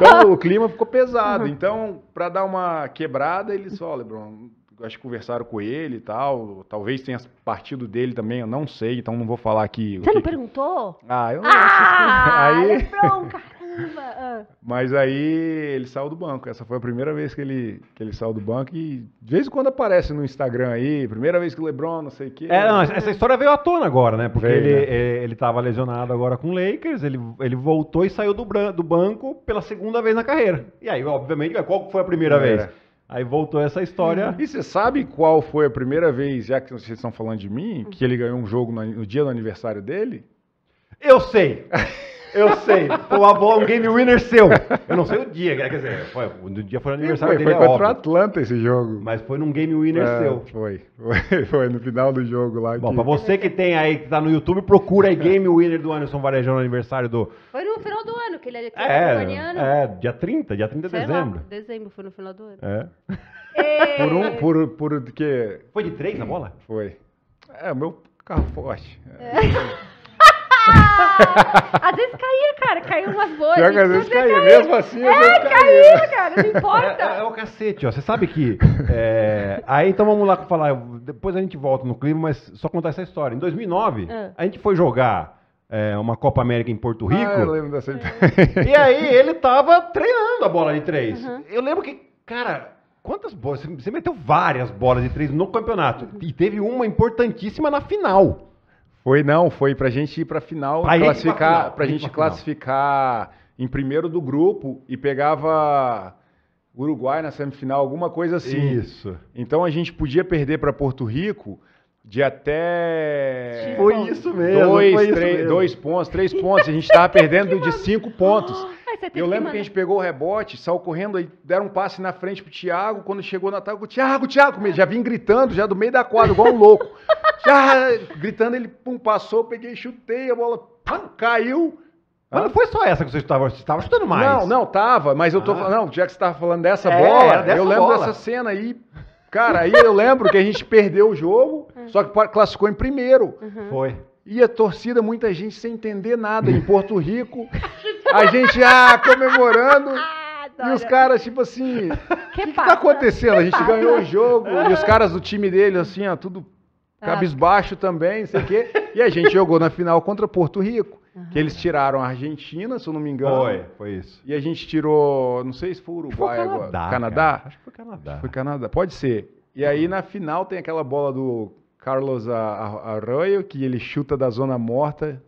Então o clima ficou pesado, então para dar uma quebrada eles só, Lebron, acho que conversaram com ele e tal. Talvez tenha partido dele também, eu não sei, então não vou falar aqui. Você que... não perguntou? Ah, eu não ah, sei. Aí... É cara. Caramba! Ah. Mas aí ele saiu do banco. Essa foi a primeira vez que ele, que ele saiu do banco. E de vez em quando aparece no Instagram aí, primeira vez que o Lebron, não sei o quê. É, não, essa história veio à tona agora, né? Porque veio, ele, né? ele, tava lesionado agora com o Lakers, ele, ele voltou e saiu do, do banco pela segunda vez na carreira. E aí, obviamente, qual foi a primeira é. vez? Aí voltou essa história. E você sabe qual foi a primeira vez, já que vocês estão falando de mim, que ele ganhou um jogo no, dia do aniversário dele? Eu sei! Eu sei. Foi uma bola, um game winner seu. Eu não sei o dia, quer dizer, foi, o dia foi no aniversário foi, dele, Foi é contra o Atlanta esse jogo. Mas foi num game winner é, seu. Foi, foi, foi, no final do jogo lá. Bom, que... pra você que tem aí, que tá no YouTube, procura aí game winner do Anderson Varejão no aniversário do... Foi no final do ano que ele é capricorniano. É, é, dia 30, dia 30 de dezembro. Lá, dezembro foi no final do ano. É. E... Por um, por, por que... Foi de três na bola? Foi. É, o meu carro forte. É às vezes caía, cara. Caiu umas bolas. Pior que às então vezes caía. Mesmo assim, É, caía. caía, cara. Não importa. É, é, é, o cacete, ó. Você sabe que... É... Aí, então, vamos lá falar. Depois a gente volta no clima, mas só contar essa história. Em 2009, ah. a gente foi jogar... É, uma Copa América em Porto ah, Rico. Ah, eu lembro dessa é. E aí ele tava treinando a bola de três. Uhum. Eu lembro que, cara, quantas bolas? Você meteu várias bolas de três no campeonato. E teve uma importantíssima na final. Foi não, foi pra gente ir pra final, pra classificar, pra, final, pra gente pra classificar em primeiro do grupo e pegava Uruguai na semifinal, alguma coisa assim. Isso. Então a gente podia perder para Porto Rico de até. Foi isso mesmo. Dois, foi três, mesmo. dois pontos, três pontos. A gente estava perdendo de cinco pontos você teve Eu lembro que, que a gente pegou o rebote, saiu correndo, aí deram um passe na frente pro Thiago. Quando chegou na tábua, Thiago, Thiago, já vim gritando, já do meio da quadra, igual um louco. já gritando, ele pum, passou, peguei, chutei, a bola pum, caiu. Mas não foi só essa que você estava, você estava chutando mais. Não, não, tava, mas eu tô ah. falando, não, já que você estava falando dessa é, bola, dessa eu lembro bola. dessa cena aí. Cara, aí eu lembro que a gente perdeu o jogo, uhum. só que classificou em primeiro. Uhum. Foi. E a é torcida, muita gente sem entender nada. Em Porto Rico, a gente ah, comemorando. E os caras, tipo assim, o que, que, tá que, tá acontecendo? Que a gente passa? ganhou o jogo. E os caras do time dele, assim, ó, tudo tá. cabisbaixo também, não sei o quê. E a gente jogou na final contra Porto Rico. Uhum. Que eles tiraram a Argentina, se eu não me engano. Foi, foi isso. E a gente tirou, não sei se foi o Uruguai foi Canadá, agora. Canadá? Cara. Acho que foi Canadá. Acho que foi Canadá. Pode ser. E aí na final tem aquela bola do Carlos Arroyo, que ele chuta da zona morta.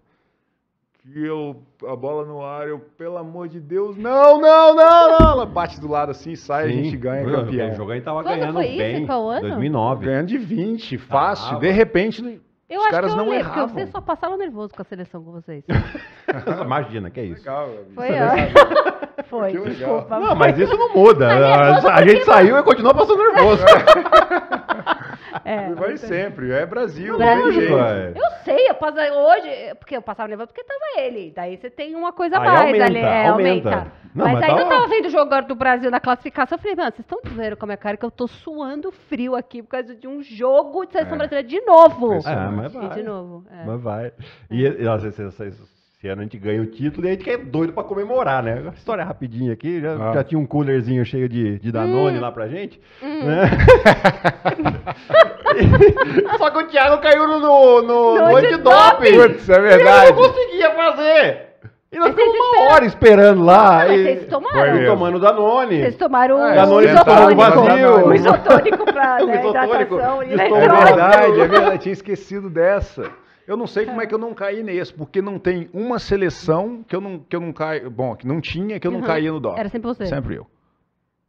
eu, a bola no ar, eu, pelo amor de Deus, não, não, não, não. Ela bate do lado assim, sai, Sim. a gente ganha campeão. O aí tava Quando ganhando foi isso? bem. Qual ano? 2009. Ganhando de 20, fácil. Tava. De repente, eu Os caras eu não que erravam. vocês só passava nervoso com a seleção com vocês. Imagina, que é isso. Legal, foi, ó. foi, desculpa. Não, mas isso não muda. É, a gente saiu e continuou passando nervoso. É. Vai sempre, é Brasil. Brasil. Eu sei, eu passo, hoje, porque eu passava nervoso porque tava ele. Daí você tem uma coisa a mais aumenta, ali. É, aumenta. aumenta. Não, mas, mas aí tá... eu tava vendo o jogador do Brasil na classificação. Eu falei, mano, vocês estão vendo como é cara que eu tô suando frio aqui por causa de um jogo de seleção é. brasileira de novo. É, mas vai. E de novo. É. Mas vai. É. E, é. nossa, esse ano a gente ganha o título e a gente quer é doido pra comemorar, né? História rapidinha aqui, já, ah. já tinha um coolerzinho cheio de, de Danone hum. lá pra gente, hum. né? Só que o Thiago caiu no, no, no, no antidoping. Putz, é verdade. E eu não conseguia fazer. E nós ficamos uma hora esperando lá. Não, e... Vocês tomaram? tomando Danone. Vocês tomaram é, Danone isotônico. Vazio. O isotônico pra né, isotônico. hidratação. É verdade, é verdade. Eu tinha esquecido dessa. Eu não sei como é, é que eu não caí nesse, porque não tem uma seleção que eu não, que eu não caí, Bom, que não tinha, que eu não uhum. caía no dó. Era sempre você. Sempre eu.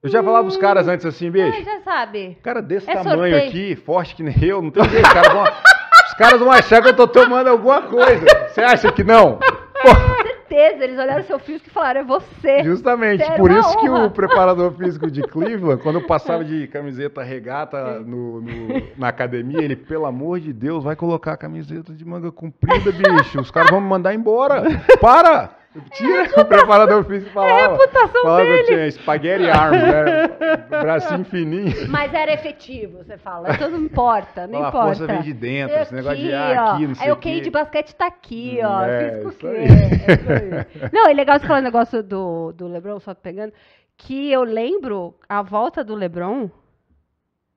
Eu já falava pros hum. caras antes assim, bicho. Ai, já sabe. Cara desse é tamanho sorteio. aqui, forte que nem eu, não tem jeito. Cara, os caras vão achar que eu tô tomando alguma coisa. Você acha que não? certeza, eles olharam seu físico e falaram, é você. Justamente, você por isso honra. que o preparador físico de Cleveland, quando eu passava de camiseta regata é. no, no, na academia, ele, pelo amor de Deus, vai colocar a camiseta de manga comprida, bicho, os caras vão me mandar embora, para! Tira reputação... o preparador físico falava. É a reputação falava dele. Que tinha espaguete arms, né? bracinho fininho. Mas era efetivo, você fala. Então não importa, não Fala, importa. A força vem de dentro, esse negócio de ah, aqui, não sei o quê. Aí o de basquete tá aqui, hum, ó. É, Fiz com o quê? É, é não, é legal você falar negócio do, do LeBron, só pegando, que eu lembro a volta do LeBron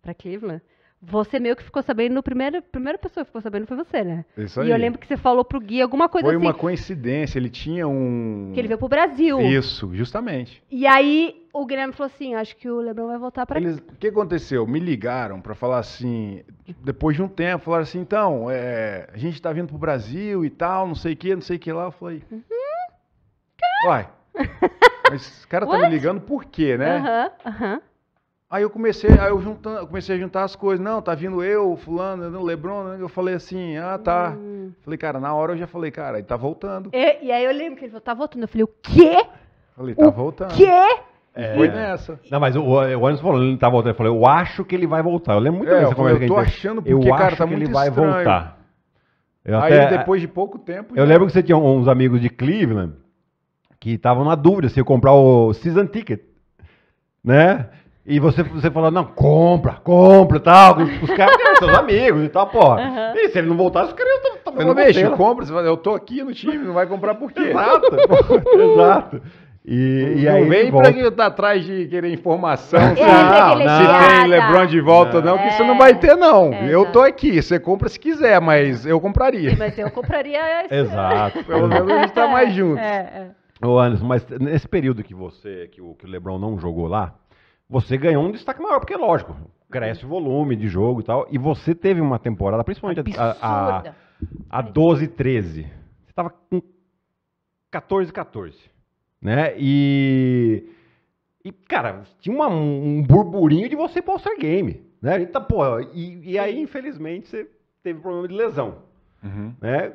para Cleveland você meio que ficou sabendo, no primeiro, a primeira pessoa que ficou sabendo foi você, né? Isso aí. E eu lembro que você falou pro Gui alguma coisa foi assim. Foi uma coincidência, ele tinha um... Que ele veio pro Brasil. Isso, justamente. E aí o Guilherme falou assim, acho que o Lebron vai voltar pra... Eles, o que aconteceu? Me ligaram pra falar assim, depois de um tempo, falaram assim, então, é, a gente tá vindo pro Brasil e tal, não sei o que, não sei o que lá. Eu falei... Uhum. Uai, mas esse cara tá What? me ligando por quê, né? Aham, aham. Aí eu comecei, aí eu juntando, comecei a juntar as coisas. Não, tá vindo eu, fulano, o Lebron. Né? Eu falei assim, ah, tá. Hum. Falei, cara, na hora eu já falei, cara, ele tá voltando. E, e aí eu lembro que ele falou, tá voltando. Eu falei, o quê? Falei, tá o voltando. Quê? É. Foi nessa. Não, mas o, o Anderson falou, ele tá voltando. Eu falei, eu acho que ele vai voltar. Eu lembro muito é, dessa conversa que a gente Eu tô achando porque, eu cara, acho tá que ele estranho. vai voltar. Eu aí até, depois de pouco tempo... Eu já... lembro que você tinha uns amigos de Cleveland que estavam na dúvida se ia comprar o season ticket, né? E você, você fala, não, compra, compra e tal, os, caras, seus amigos e tal, porra. Uhum. E se ele não voltasse, os caras iam tá, tá Não compra, você fala, eu tô aqui no time, não vai comprar por quê? Exato, exato. E, e aí vem pra quem tá atrás de querer informação é, se, é não, não, se tem Lebron de volta não, não que é, você não vai ter, não. É, eu tô aqui, você compra se quiser, mas eu compraria. Sim, mas eu compraria Exato. Pelo menos a gente tá é, mais juntos. É, é, Ô, Anderson, mas nesse período que você, que o, que o Lebron não jogou lá, você ganhou um destaque maior, porque é lógico, cresce o volume de jogo e tal. E você teve uma temporada, principalmente a, a, a 12, 13. Você estava com 14, 14. Né? E. E, cara, tinha uma, um burburinho de você postar pro All-Star Game. Né? Então, porra, e, e aí, infelizmente, você teve problema de lesão. Uhum. Né?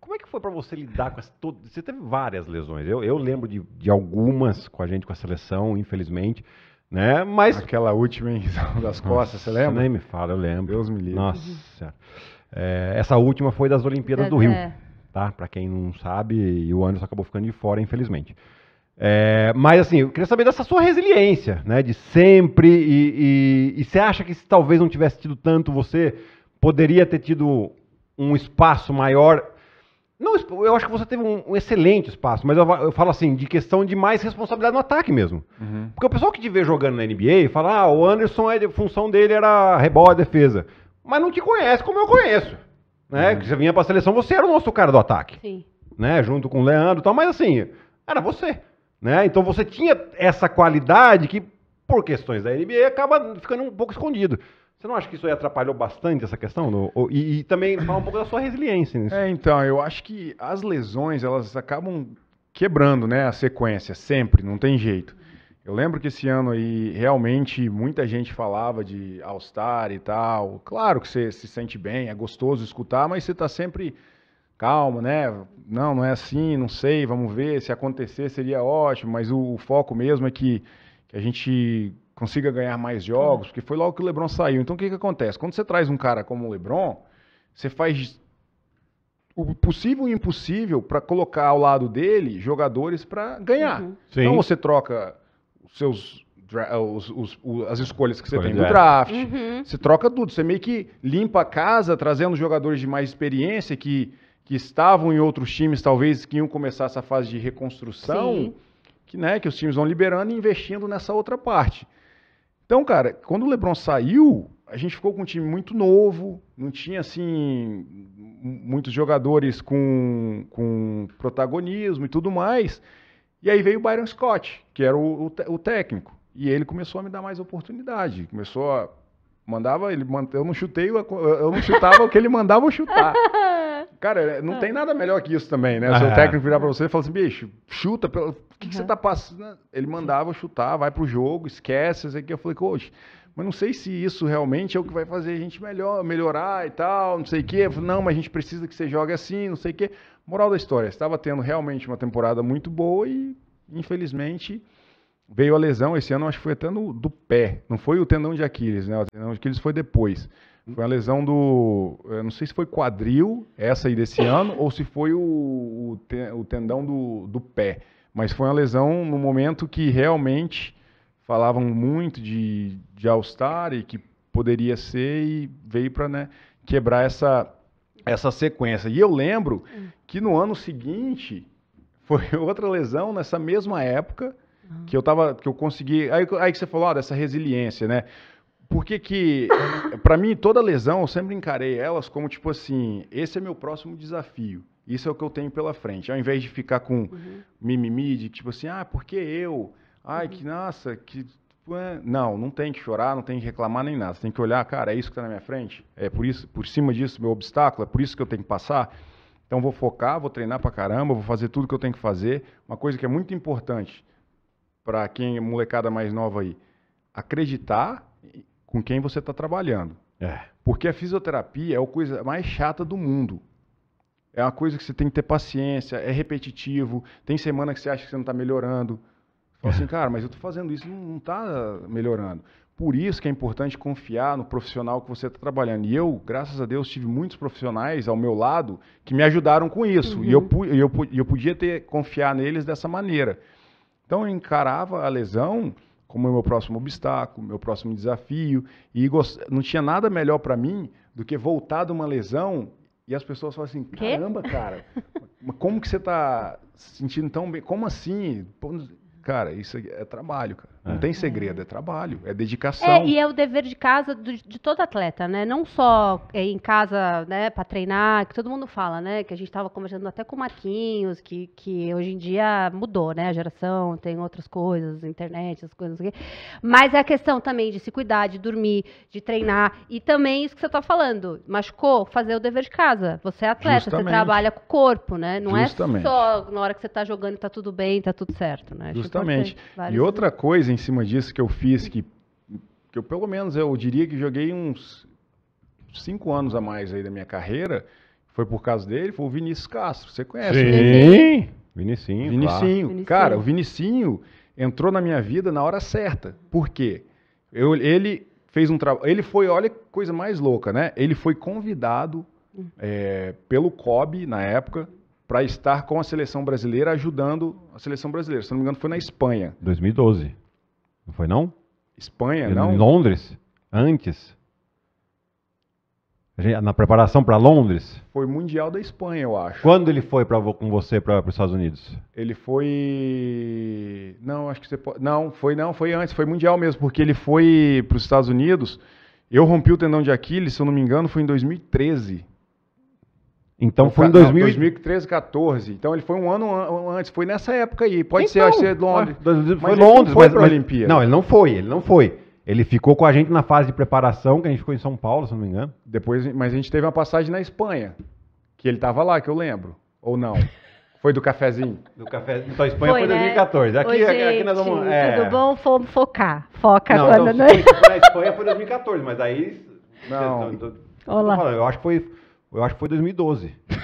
Como é que foi para você lidar com essa todo? Você teve várias lesões. Eu, eu lembro de, de algumas com a gente, com a seleção, infelizmente. Né? Mas... Aquela última em das costas, Nossa, você lembra? Nem me fala, eu lembro. Deus me livre. Nossa. É, essa última foi das Olimpíadas é, do Rio. É. Tá? Para quem não sabe, e o Anderson acabou ficando de fora, infelizmente. É, mas assim, eu queria saber dessa sua resiliência, né? De sempre. E, e, e, você acha que se talvez não tivesse tido tanto, você poderia ter tido um espaço maior não, eu acho que você teve um, um excelente espaço, mas eu, eu, falo assim, de questão de mais responsabilidade no ataque mesmo. Uhum. Porque o pessoal que te vê jogando na NBA fala, ah, o Anderson, a função dele era rebote, defesa. Mas não te conhece como eu conheço. Né? Uhum. Você vinha pra seleção, você era o nosso cara do ataque. Sim. Né? Junto com o Leandro e tal, mas assim, era você. Né? Então você tinha essa qualidade que, por questões da NBA, acaba ficando um pouco escondido. Você não acha que isso aí atrapalhou bastante essa questão? No, e, e, também fala um pouco da sua resiliência nisso. É, então, eu acho que as lesões, elas acabam quebrando, né, a sequência, sempre, não tem jeito. Eu lembro que esse ano aí, realmente, muita gente falava de All-Star e tal. Claro que você se sente bem, é gostoso escutar, mas você está sempre calmo, né? Não, não é assim, não sei, vamos ver, se acontecer seria ótimo, mas o, o foco mesmo é que, que a gente consiga ganhar mais jogos, porque foi logo que o LeBron saiu. Então o que, que acontece? Quando você traz um cara como o LeBron, você faz o possível e o impossível para colocar ao lado dele jogadores para ganhar. Uhum. Então você troca os seus os, os, os, as escolhas que você tem do é. draft, uhum. você troca tudo, você meio que limpa a casa trazendo jogadores de mais experiência que, que estavam em outros times, talvez que iam começar essa fase de reconstrução, Sim. que né, que os times vão liberando e investindo nessa outra parte. Então, cara, quando o LeBron saiu, a gente ficou com um time muito novo, não tinha, assim, muitos jogadores com, com protagonismo e tudo mais. E aí veio o Byron Scott, que era o, o, o técnico. E ele começou a me dar mais oportunidade. Começou a mandava ele eu não chutei eu não chutava o que ele mandava eu chutar Cara, é, não ah. tem nada melhor que isso também, né? O seu ah. técnico virar pra você e falar assim, bicho, chuta, pelo... o que, que você tá passando? Né? Ele mandava chutar, vai pro jogo, esquece, sei que. Eu falei, coach, mas não sei se isso realmente é o que vai fazer a gente melhor, melhorar e tal, não sei o quê. Falei, não, mas a gente precisa que você jogue assim, não sei o quê. Moral da história, estava tendo realmente uma temporada muito boa e, infelizmente, veio a lesão. Esse ano acho que foi até no, do pé, não foi o tendão de Aquiles, né? O tendão de Aquiles foi depois. Foi uma lesão do. não sei se foi quadril, essa aí desse ano, ou se foi o, o, o tendão do, do pé. Mas foi uma lesão no momento que realmente falavam muito de, de All-Star e que poderia ser e veio para né, quebrar essa, essa sequência. E eu lembro que no ano seguinte foi outra lesão nessa mesma época que eu tava que eu consegui aí, aí que você falou ah, dessa resiliência, né? Porque que, para mim, toda lesão, eu sempre encarei elas como tipo assim, esse é meu próximo desafio. Isso é o que eu tenho pela frente. Ao invés de ficar com uhum. mimimi, de tipo assim, ah, por que eu? Ai, uhum. que nossa, que. Tipo, é". Não, não tem que chorar, não tem que reclamar nem nada. Você tem que olhar, cara, é isso que está na minha frente? É por isso, por cima disso, meu obstáculo, é por isso que eu tenho que passar? Então vou focar, vou treinar pra caramba, vou fazer tudo que eu tenho que fazer. Uma coisa que é muito importante para quem é molecada mais nova aí, acreditar com quem você está trabalhando. É. Porque a fisioterapia é a coisa mais chata do mundo. É uma coisa que você tem que ter paciência, é repetitivo, tem semana que você acha que você não está melhorando. fala assim, cara, mas eu estou fazendo isso, não está melhorando. Por isso que é importante confiar no profissional que você está trabalhando. E eu, graças a Deus, tive muitos profissionais ao meu lado que me ajudaram com isso. Uhum. E eu, uhum. eu, eu podia ter confiar neles dessa maneira. Então eu encarava a lesão como é meu próximo obstáculo, meu próximo desafio. E gost... não tinha nada melhor para mim do que voltar de uma lesão e as pessoas falam assim: caramba, cara, como que você está se sentindo tão bem? Como assim? cara, isso é trabalho, cara. Não é. tem segredo, é trabalho, é, é dedicação. É, e é o dever de casa de, de todo atleta, né? Não só é, em casa, né, para treinar, que todo mundo fala, né? Que a gente estava conversando até com o Marquinhos, que, que hoje em dia mudou, né? A geração tem outras coisas, internet, as coisas. Mas é a questão também de se cuidar, de dormir, de treinar. E também isso que você está falando. Machucou? Fazer o dever de casa. Você é atleta, Justamente. você trabalha com o corpo, né? Não é Justamente. é só na hora que você está jogando e tá tudo bem, tá tudo certo, né? Justamente. E outra coisa, em cima disso que eu fiz, que, que eu pelo menos eu diria que joguei uns cinco anos a mais aí da minha carreira, foi por causa dele, foi o Vinícius Castro. Você conhece? Né? Sim! Vinicius Vinicinho, Vinicinho. Claro. Cara, o Vinicinho entrou na minha vida na hora certa. Por quê? Eu, ele fez um trabalho. Ele foi, olha que coisa mais louca, né? Ele foi convidado é, pelo COB, na época, para estar com a seleção brasileira, ajudando a seleção brasileira. Se não me engano, foi na Espanha. 2012. Não foi não? Espanha, em não? Em Londres, antes. Na preparação para Londres? Foi Mundial da Espanha, eu acho. Quando ele foi pra, com você para os Estados Unidos? Ele foi. Não, acho que você pode. Não, foi não, foi antes, foi Mundial mesmo, porque ele foi para os Estados Unidos. Eu rompi o tendão de Aquiles, se eu não me engano, foi em 2013. Então foi em 2000... 2013, 14. Então ele foi um ano antes, foi nessa época aí. Pode então, ser, acho que é ah, Londres. Foi Londres, foi mas, mas Olimpíada. Não, ele não foi, ele não foi. Ele ficou com a gente na fase de preparação, que a gente ficou em São Paulo, se não me engano. Depois, mas a gente teve uma passagem na Espanha, que ele estava lá, que eu lembro. Ou não? Foi do cafezinho? Do café. Então, a Espanha foi, em 2014. Né? Aqui, Oi, aqui, aqui nós vamos. É... Tudo bom? Fomos focar. Foca não, quando não. Né? Na Espanha foi em 2014, mas aí. Não. Olá. eu acho que foi eu acho que foi 2012.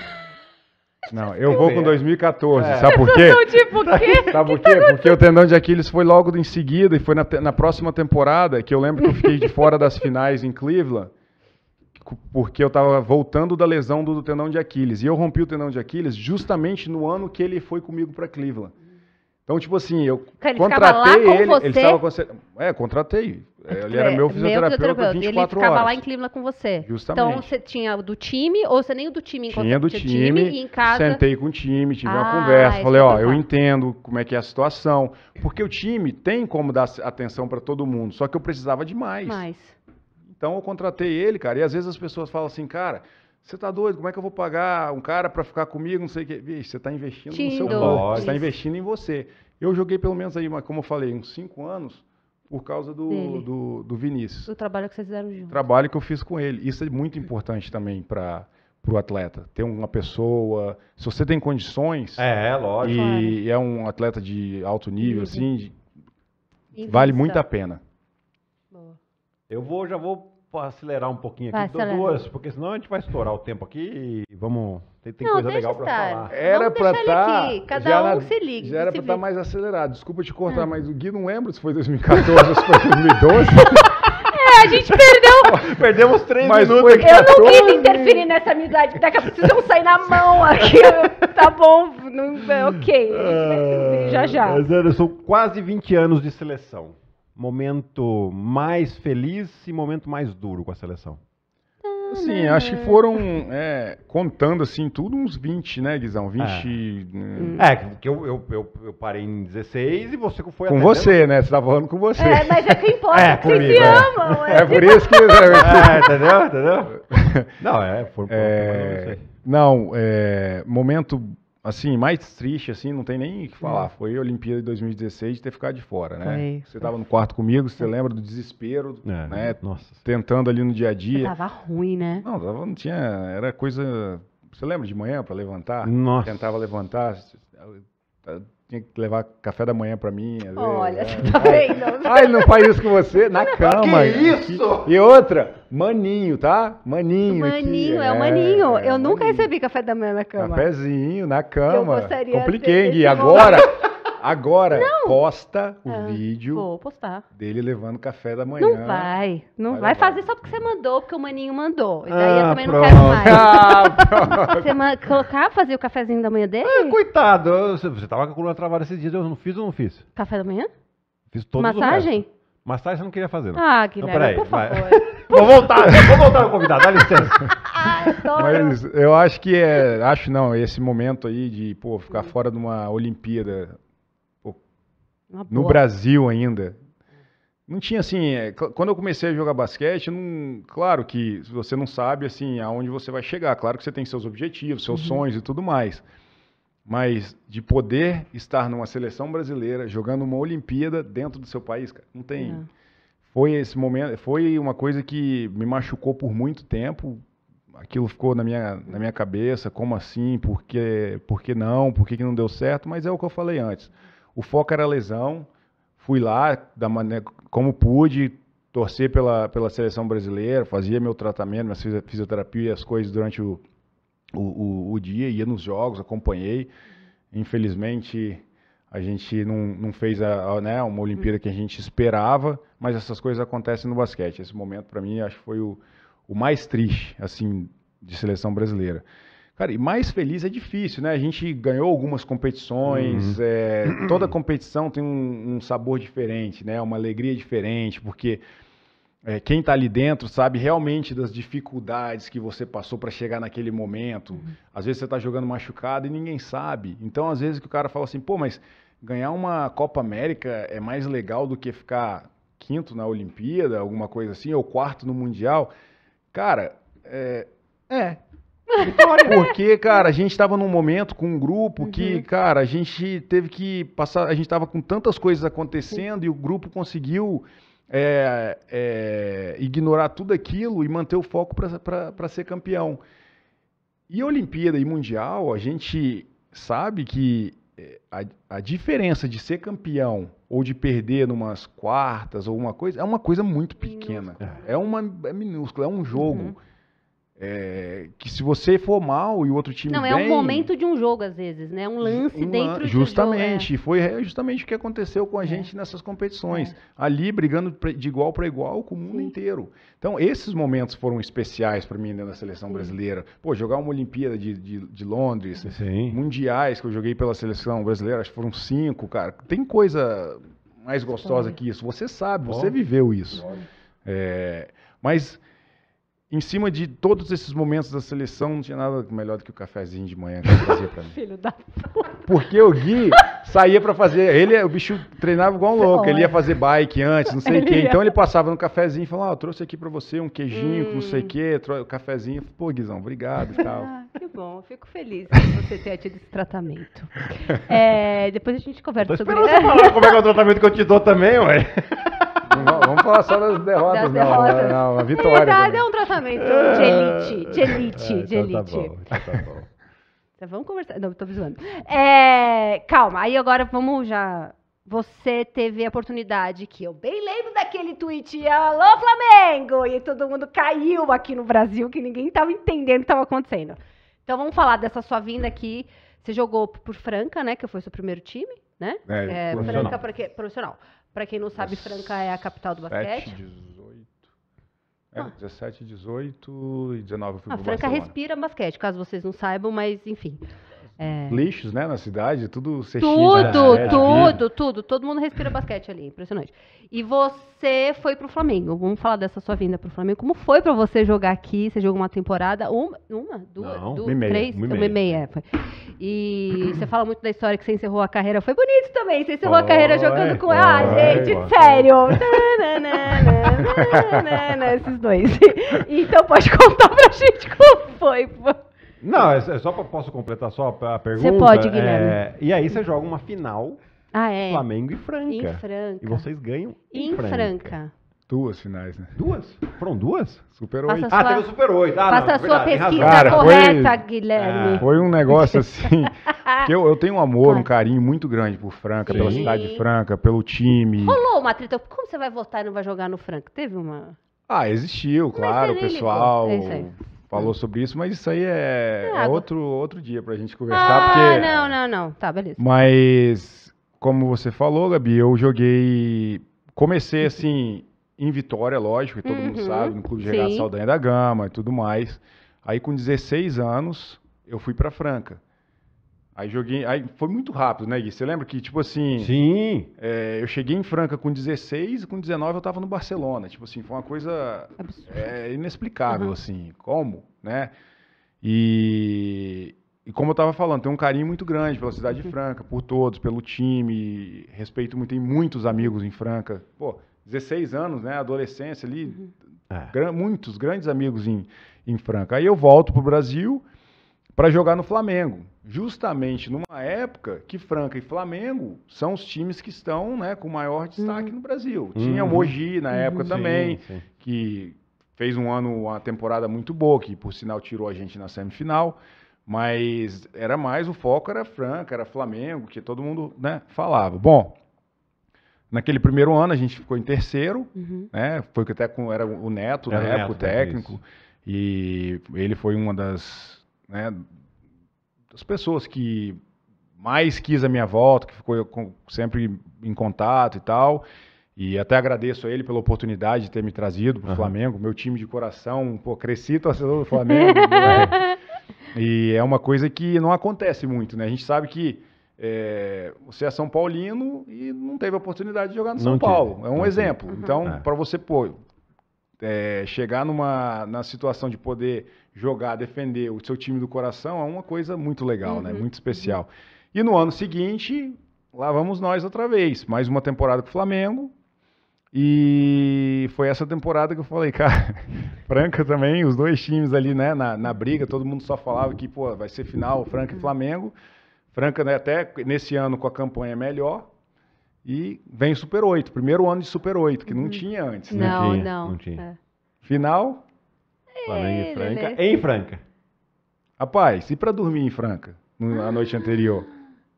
Não, eu vou com 2014, é. é. sabe por quê? Tipo, quê? Sabe por quê? Tá porque o tendão de Aquiles foi logo em seguida e foi na, na próxima temporada que eu lembro que eu fiquei de fora das finais em Cleveland porque eu estava voltando da lesão do, do, tendão de Aquiles. E eu rompi o tendão de Aquiles justamente no ano que ele foi comigo para Cleveland. Então, tipo assim, eu então, ele contratei ele, ele estava com você. É, contratei. É, ele era é, meu fisioterapeuta, meu fisioterapeuta 24 ele ficava horas. lá em Cleveland com você. Então, Justamente. Então você tinha do time, ou você nem do time encontrou? Tinha do time, time, em casa... sentei com o time, tive ah, uma conversa, é falei, ó, eu entendo como é que é a situação, porque o time tem como dar atenção para todo mundo, só que eu precisava de mais. mais. Então eu contratei ele, cara, e às vezes as pessoas falam assim, cara, você tá doido? Como é que eu vou pagar um cara para ficar comigo? Não sei o que. Vixe, você tá investindo Tindo. no seu corpo. Você tá investindo em você. Eu joguei pelo menos aí, mas como eu falei, uns cinco anos por causa do, do, do, Vinícius. Do trabalho que vocês fizeram o Trabalho que eu fiz com ele. Isso é muito importante também para para o atleta. Ter uma pessoa. Se você tem condições. É, é, lógico. E claro. é um atleta de alto nível, Sim. assim. De, vale muito a pena. Boa. Eu vou, já vou acelerar um pouquinho aqui, duas, porque senão a gente vai estourar o tempo aqui e vamos. Tem, tem não, coisa legal para falar. Era para estar. Tá Cada já um se liga. Já era para tá estar mais acelerado. Desculpa te cortar, ah. mas o Gui não lembra se foi 2014 ou se foi 2012. É, a gente perdeu. Perdemos três Mas minutos. Aqui. Eu não quis interferir nessa amizade. Daqui a pouco vocês vão sair na mão aqui. Tá bom, não, é ok. Ah, já já. Mas, Anderson, quase 20 anos de seleção momento mais feliz e momento mais duro com a seleção? Sim, acho que tá, né? foram, é, contando assim, tudo uns 20, né, Guizão? 20. É, porque né? é, eu, eu, eu, eu parei em 16 e você foi Com você, dentro. né? Você tava falando com você. É, mas é que importa, é, que comigo, se é. amam. É, é por isso que. é, entendeu? Entendeu? Não, é, por, por, é, Não, é, momento assim, mais triste, assim, não tem nem o que falar. Foi a Olimpíada de 2016 de ter ficado de fora, né? Foi, você estava no quarto comigo, você é. lembra do desespero, é, né? Nossa. Tentando ali no dia a dia. Você tava ruim, né? Não, tava, não tinha. Era coisa. Você lembra de manhã para levantar? Nossa. Tentava levantar tinha que levar café da manhã para mim. Olha, né? você tá vendo? Ai, ele não faz isso com você? Na cama. Que é isso? E, e outra, maninho, tá? Maninho. Maninho, aqui, é, é o maninho. É, eu nunca maninho. recebi café da manhã na cama. Cafézinho, na cama. Eu gostaria Compliquei, Gui. Agora, Agora, não. posta o ah, vídeo. Vou postar. Dele levando café da manhã. Não vai. Não vai, vai fazer só porque você mandou, porque o maninho mandou. E daí ah, eu também pronto. não quero mais. Ah, você colocar, fazer o cafezinho da manhã dele? Ah, coitado. você tava com a coluna travada esses dias. Eu não fiz ou não fiz? Café da manhã? Fiz todos Massagem? Massagem você não queria fazer, não. Ah, Guilherme, então, peraí, por favor. vou voltar, né? vou voltar ao convidado, dá licença. Mas eu acho que é. Acho não, esse momento aí de, pô, ficar fora de uma Olimpíada no Brasil ainda. Não tinha assim, é, quando eu comecei a jogar basquete, não, claro que você não sabe assim aonde você vai chegar, claro que você tem seus objetivos, seus uhum. sonhos e tudo mais. Mas de poder estar numa seleção brasileira, jogando uma Olimpíada dentro do seu país, cara, não tem. É. Foi esse momento, foi uma coisa que me machucou por muito tempo. Aquilo ficou na minha, na minha cabeça, como assim? Por que, por que não? Por que, que não deu certo? Mas é o que eu falei antes. O foco era lesão. Fui lá, da maneira, como pude, torcer pela, pela seleção brasileira, fazia meu tratamento, minha fisioterapia e as coisas durante o, o, o, dia, ia nos jogos, acompanhei. Infelizmente, a gente não, não fez a, a, né, uma Olimpíada que a gente esperava, mas essas coisas acontecem no basquete. Esse momento, para mim, acho que foi o, o mais triste assim de seleção brasileira. Cara, e mais feliz é difícil, né? A gente ganhou algumas competições, uhum. é, toda competição tem um, um, sabor diferente, né? Uma alegria diferente, porque é, quem está ali dentro sabe realmente das dificuldades que você passou para chegar naquele momento. Uhum. Às vezes você está jogando machucado e ninguém sabe. Então, às vezes que o cara fala assim, pô, mas ganhar uma Copa América é mais legal do que ficar quinto na Olimpíada, alguma coisa assim, ou quarto no Mundial. Cara, é, é Vitória. Então, Porque, cara, a gente tava num momento com um grupo que, uhum. cara, a gente teve que passar. A gente tava com tantas coisas acontecendo e o grupo conseguiu. É, é, ignorar tudo aquilo e manter o foco para ser campeão. E Olimpíada e Mundial, a gente sabe que é, a, a, diferença de ser campeão ou de perder numas quartas ou uma coisa é uma coisa muito pequena. Minúscula. É uma é minúscula, é um jogo. Uhum. É, que se você for mal e o outro time Não, bem, é um momento de um jogo às vezes, né? Um lance dentro justamente, de um jogo. Justamente, é. foi justamente o que aconteceu com a é. gente é. nessas competições. É. Ali brigando de igual para igual com o mundo Sim. inteiro. Então, esses momentos foram especiais para mim dentro da seleção Sim. brasileira. Pô, jogar uma Olimpíada de, de, de Londres, Sim. mundiais que eu joguei pela seleção brasileira, acho que foram cinco, cara. Tem coisa mais gostosa que isso. Você sabe, Bom, você viveu isso. É, mas em cima de todos esses momentos da seleção, não tinha nada melhor do que o cafezinho de manhã que ele fazia pra mim. Filho da Porque o Gui saía para fazer. Ele, o bicho treinava igual um louco. Ele ia fazer bike antes, não sei o quê. Ia... Então ele passava no cafezinho e falava: ah, eu trouxe aqui para você um queijinho, hum. não sei o hum. quê, o cafezinho. Pô, Guizão, obrigado e ah, tal. Ah, que bom, eu fico feliz de você ter tido esse tratamento. É, depois a gente conversa Tô sobre isso. Você falar como é que é o tratamento que eu te dou também, ué vamos, falar só das derrotas, das não, derrotas. Não, não, a vitória. Na é um tratamento de elite, de ah, elite, é, de então elite. Tá bom, então tá bom. Então, vamos conversar. Não, tô zoando. É, calma, aí agora vamos já você teve a oportunidade que eu bem lembro daquele tweet, alô Flamengo! E todo mundo caiu aqui no Brasil, que ninguém estava entendendo o que estava acontecendo. Então vamos falar dessa sua vinda aqui. Você jogou por Franca, né? Que foi seu primeiro time, né? É, é profissional. Franca porque, profissional. Para quem não sabe, Franca é a capital do basquete. 17, 18. É, ah. 17, 18 e 19 eu fui a ah, Franca Barcelona. respira basquete, caso vocês não saibam, mas enfim é. lixos, né, na cidade, tudo cestinha Tudo, né, tudo, tudo. Todo mundo respira basquete ali, impressionante. E você foi pro Flamengo. Vamos falar dessa sua vinda pro Flamengo. Como foi para você jogar aqui? Você jogou uma temporada, uma, uma duas, Não, duas meia, três, uma e meia é, foi. E você fala muito da história que você encerrou a carreira. Foi bonito também. Você encerrou a carreira jogando com ah, gente, sério. Esses dois. Então pode contar pra gente como foi, não, é, é só pra, posso completar só a pergunta. Você pode, é, Guilherme. É, e aí você joga uma final ah, é. Flamengo e Franca. Em Franca. E vocês ganham em, em Franca. Franca. Duas finais, né? Duas? Foram duas? Super 8. Sua... Ah, teve o Super 8. Ah, Faça a é sua pesquisa Cara, correta, foi... Guilherme. Foi um negócio assim. eu, eu tenho um amor, um carinho muito grande por Franca, Sim. pela cidade de Franca, pelo time. Rolou uma treta. Como você vai votar e não vai jogar no Franca? Teve uma. Ah, existiu, claro, o pessoal. É isso aí falou hum. sobre isso, mas isso aí é, é, é outro, outro dia pra gente conversar. Ah, porque... não, não, não. Tá, beleza. Mas, como você falou, Gabi, eu joguei. Comecei uhum. assim, em Vitória, lógico, que todo uhum, mundo sabe, no Clube Gerardo Saldanha da Gama e tudo mais. Aí, com 16 anos, eu fui pra Franca. Aí joguei. Aí foi muito rápido, né, Gui? Você lembra que, tipo assim. Sim. É, eu cheguei em Franca com 16 e com 19 eu tava no Barcelona. Tipo assim, foi uma coisa é, inexplicável, uhum. assim. Como, né? E, e como eu tava falando, tem um carinho muito grande pela cidade de uhum. Franca, por todos, pelo time. Respeito muito, tem muitos amigos em Franca. Pô, 16 anos, né? Adolescência ali. Uhum. É. Gran, muitos grandes amigos em, em Franca. Aí eu volto pro Brasil para jogar no Flamengo, justamente numa época que Franca e Flamengo são os times que estão né, com maior destaque uhum. no Brasil. Tinha o uhum. Mogi na uhum. época uhum. também, sim, sim. que fez um ano, uma temporada muito boa, que por sinal tirou a gente na semifinal, mas era mais, o foco era Franca, era Flamengo, que todo mundo né, falava. Bom, naquele primeiro ano a gente ficou em terceiro, uhum. né, foi que até com, era o Neto, era na época, o é técnico, é e ele foi uma das né, das pessoas que mais quis a minha volta, que ficou sempre em contato e tal. E até agradeço a ele pela oportunidade de ter me trazido para o uhum. Flamengo, meu time de coração, pô, cresci torcedor do Flamengo. né? E é uma coisa que não acontece muito, né? A gente sabe que é, você é São Paulino e não teve a oportunidade de jogar no não São tive. Paulo. É um não exemplo. Uhum. Então, é. para você pô, é, chegar numa na situação de poder jogar, defender o seu time do coração é uma coisa muito legal, né? uhum. né? Muito especial. E no ano seguinte, lá vamos nós outra vez. Mais uma temporada com o Flamengo. E foi essa temporada que eu falei, cara, Franca também, os dois times ali, né, na, na briga, todo mundo só falava que, pô, vai ser final, Franca e uhum. Flamengo. Franca, né, até nesse ano com a campanha é melhor, e vem Super 8, primeiro ano de Super 8, que não uhum. tinha antes. Né? Não, não. Tinha, não. não tinha. É. Final, Flamengo e Franca. Em Franca. Rapaz, e pra dormir em Franca na ah, noite anterior?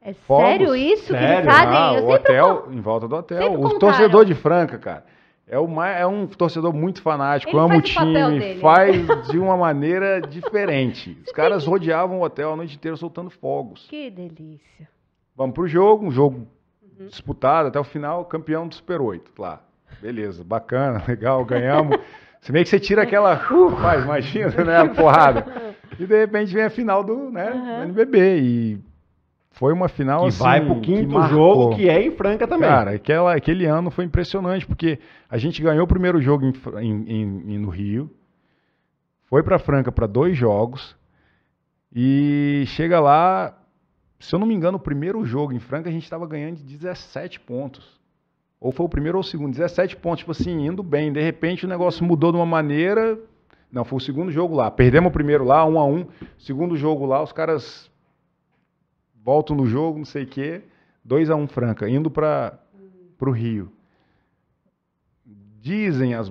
É Fogos, sério isso? Sério? Ah, o hotel, com... em volta do hotel. o torcedor de Franca, cara. É, é um torcedor muito fanático, ama o time, faz de uma maneira diferente. Os caras rodeavam o hotel a noite inteira soltando fogos. Que delícia. Vamos pro jogo, um jogo uhum. disputado até o final, campeão do Super 8 lá. Beleza, bacana, legal, ganhamos. Se meio que você tira aquela, uh, imagina, né, a porrada. E de repente vem a final do, né, uhum. NBB e foi uma final que assim, vai pro quinto que jogo que é em Franca também. Cara, aquela, aquele ano foi impressionante porque a gente ganhou o primeiro jogo em, em, em, no Rio, foi para Franca para dois jogos e chega lá, se eu não me engano, o primeiro jogo em Franca a gente estava ganhando de 17 pontos. Ou foi o primeiro ou o segundo, 17 pontos, tipo assim, indo bem. De repente o negócio mudou de uma maneira. Não, foi o segundo jogo lá. Perdemos o primeiro lá, um a um. Segundo jogo lá, os caras voltam no jogo, não sei o quê. 2 a 1 um, Franca, indo para o Rio. Dizem as,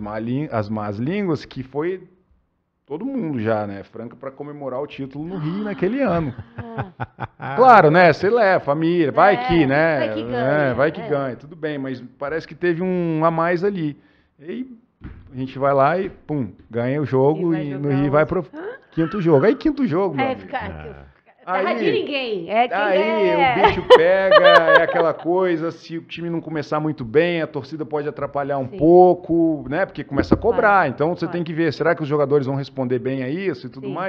as más línguas que foi todo mundo já, né? Franca para comemorar o título no Rio naquele ah. ano. É. Claro, né? Você lá, família, vai é, que, né? Vai que ganha. É, vai que é. ganha, tudo bem, mas parece que teve um a mais ali. E a gente vai lá e, pum, ganha o jogo e, e no Rio vai pro quinto jogo. Aí quinto jogo, é, mano. É, fica... É terra aí, de ninguém. É quem aí é. o bicho pega, é aquela coisa, se o time não começar muito bem, a torcida pode atrapalhar um Sim. pouco, né? Porque começa a cobrar. então você tem que ver, será que os jogadores vão responder bem a isso e tudo Sim. mais?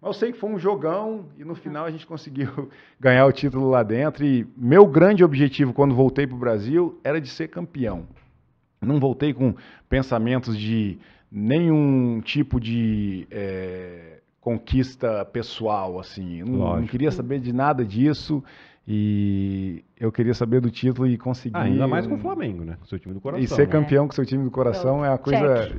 Mas eu sei que foi um jogão e no final a gente conseguiu ganhar o título lá dentro. E meu grande objetivo quando voltei para o Brasil era de ser campeão. Não voltei com pensamentos de nenhum tipo de. É conquista pessoal, assim. não, não queria saber de nada disso. E eu queria saber do título e conseguir. Ah, ainda mais com o Flamengo, né? Com seu time do coração. E ser né? campeão com seu time do coração é então, é uma coisa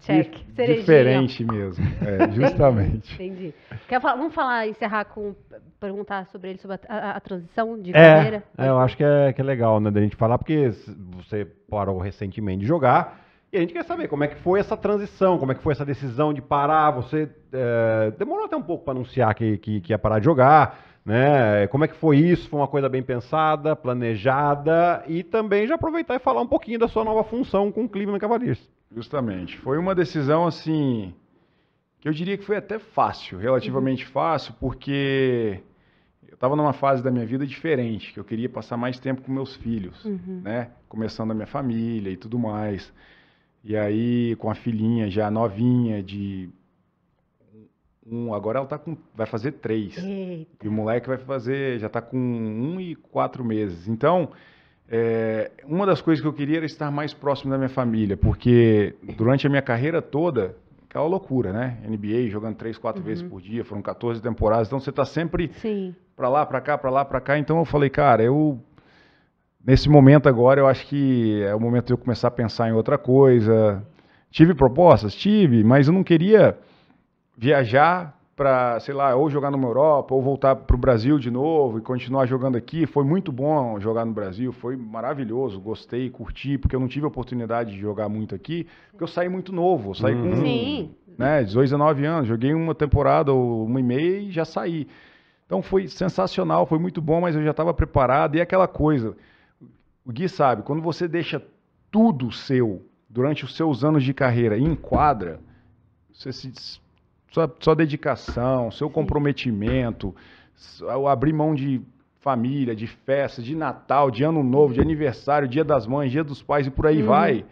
check, diferente mesmo. É, justamente. Entendi. Quer falar, vamos falar, encerrar com perguntar sobre ele, sobre a, a, a transição de é, carreira? É, é eu acho que é, que é legal, né, da gente falar, porque você parou recentemente de jogar e a gente quer saber como é que foi essa transição, como é que foi essa decisão de parar. Você é, demorou até um pouco para anunciar que, que, que, ia parar de jogar, né? Como é que foi isso? Foi uma coisa bem pensada, planejada e também já aproveitar e falar um pouquinho da sua nova função com o Cleveland Cavaliers. Justamente. Foi uma decisão assim que eu diria que foi até fácil, relativamente uhum. fácil, porque eu estava numa fase da minha vida diferente, que eu queria passar mais tempo com meus filhos, uhum. né? Começando a minha família e tudo mais. E aí, com a filhinha já novinha de um, agora ela tá com, vai fazer três. Eita. E o moleque vai fazer, já está com um e quatro meses. Então, é, uma das coisas que eu queria era estar mais próximo da minha família, porque durante a minha carreira toda, aquela loucura, né? NBA jogando três, quatro uhum. vezes por dia, foram 14 temporadas, então você está sempre para lá, para cá, para lá, para cá. Então eu falei, cara, eu nesse momento agora, eu acho que é o momento de eu começar a pensar em outra coisa. Tive propostas? Tive, mas eu não queria viajar para, sei lá, ou jogar numa Europa, ou voltar para o Brasil de novo e continuar jogando aqui. Foi muito bom jogar no Brasil, foi maravilhoso, gostei, curti, porque eu não tive oportunidade de jogar muito aqui, porque eu saí muito novo, saí com uhum. Sim. Né, 18, 19 anos, joguei uma temporada ou uma e meia e já saí. Então foi sensacional, foi muito bom, mas eu já estava preparado e é aquela coisa. O Gui sabe, quando você deixa tudo seu durante os seus anos de carreira em quadra, você se, sua, sua dedicação, seu comprometimento, abrir mão de família, de festa, de Natal, de Ano Novo, de uhum. aniversário, Dia das Mães, Dia dos Pais e por aí hum. vai.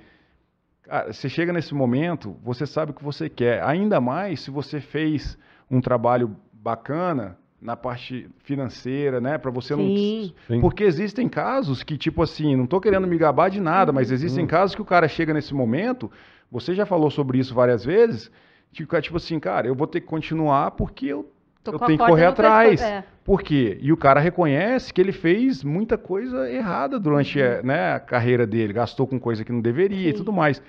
Cara, você chega nesse momento, você sabe o que você quer. Ainda mais se você fez um trabalho bacana na parte financeira, né? Para você Sim. não. Sim. Porque existem casos que, tipo assim, não tô querendo me gabar de nada, mas uhum. existem hum. casos que o cara chega nesse momento, você já falou sobre isso várias vezes, que o cara, tipo assim, cara, eu vou ter que continuar porque eu eu tenho que correr atrás. É. Por quê? E o cara reconhece que ele fez muita coisa errada durante uhum. eh, né, a carreira dele, gastou com coisa que não deveria Sim. e tudo mais.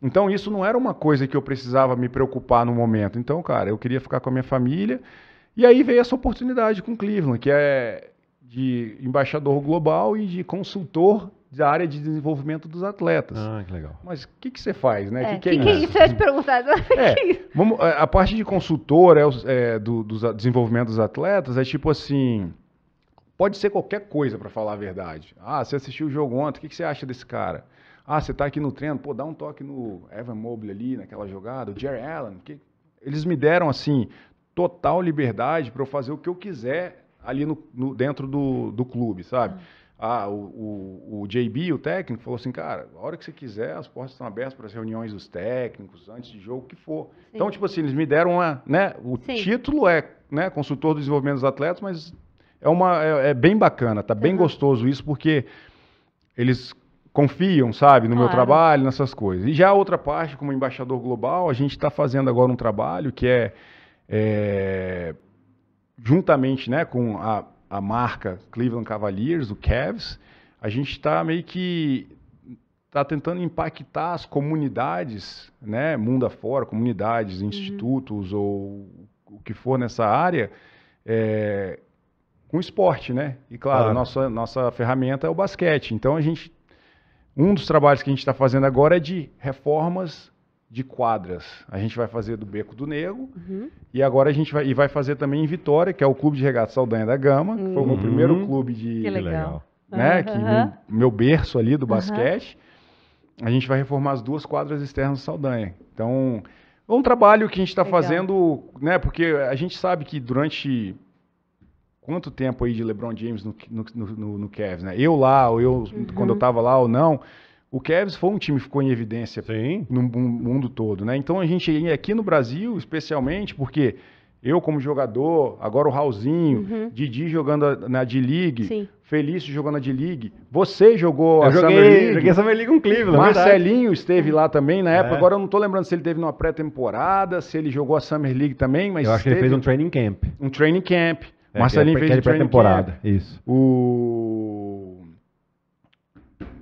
Então, isso não era uma coisa que eu precisava me preocupar no momento. Então, cara, eu queria ficar com a minha família, e aí veio essa oportunidade com Cleveland, que é de embaixador global e de consultor da área de desenvolvimento dos atletas. Ah, que legal. Mas o que, que você faz, né? O é, que, é que, que, é isso? Que isso? Eu te perguntar. É, vamos, é, a parte de consultor é, é do, do desenvolvimento dos atletas é tipo assim... Pode ser qualquer coisa, para falar a verdade. Ah, você assistiu o jogo ontem, o que, que você acha desse cara? Ah, você está aqui no treino, pô, dá um toque no Evan Mobley ali, naquela jogada, o Jerry Allen. Que... Eles me deram, assim, total liberdade para eu fazer o que eu quiser ali no, no dentro do, do clube, sabe? Uhum. Ah, o, o, o, JB, o técnico, falou assim, cara, a hora que você quiser, as portas estão abertas para as reuniões dos técnicos, antes de jogo, o que for. Sim. Então, tipo assim, eles me deram uma, né, o Sim. título é, né, consultor do desenvolvimento dos atletas, mas é uma, é, é bem bacana, tá uhum. bem gostoso isso, porque eles confiam, sabe, no claro. meu trabalho, nessas coisas. E já a outra parte, como embaixador global, a gente está fazendo agora um trabalho que é é, juntamente né, com a, a marca Cleveland Cavaliers, o Cavs, a gente está meio que está tentando impactar as comunidades, né, mundo afora, comunidades, uhum. institutos uhum. ou o que for nessa área, é, com esporte, né? E claro, claro, nossa nossa ferramenta é o basquete. Então a gente um dos trabalhos que a gente está fazendo agora é de reformas de quadras. A gente vai fazer do Beco do Negro uhum. e agora a gente vai, e vai fazer também em Vitória, que é o Clube de Regatas Saldanha da Gama, que uhum. foi o meu uhum. primeiro clube de... Que legal. Né, que meu, meu, berço ali do basquete. A gente vai reformar as duas quadras externas do Saldanha. Então, é um trabalho que a gente está fazendo, né, porque a gente sabe que durante quanto tempo aí de LeBron James no, no, no, no Cavs, né? Eu lá, ou eu uhum. quando eu estava uhum. lá ou não, o Cavs foi um time que ficou em evidência Sim. no mundo todo, né? Então a gente aqui no Brasil, especialmente, porque eu como jogador, agora o Raulzinho, uhum. Didi jogando na D-League, Felício jogando na D-League, você jogou eu a joguei, Summer League. Joguei Summer League com Cleveland, é Marcelinho esteve lá também na é. época, é. agora eu não estou lembrando se ele teve numa pré-temporada, se ele jogou a Summer League também, mas Eu acho que ele fez um training camp. Um training camp. É, é Marcelinho fez um training camp. Isso. O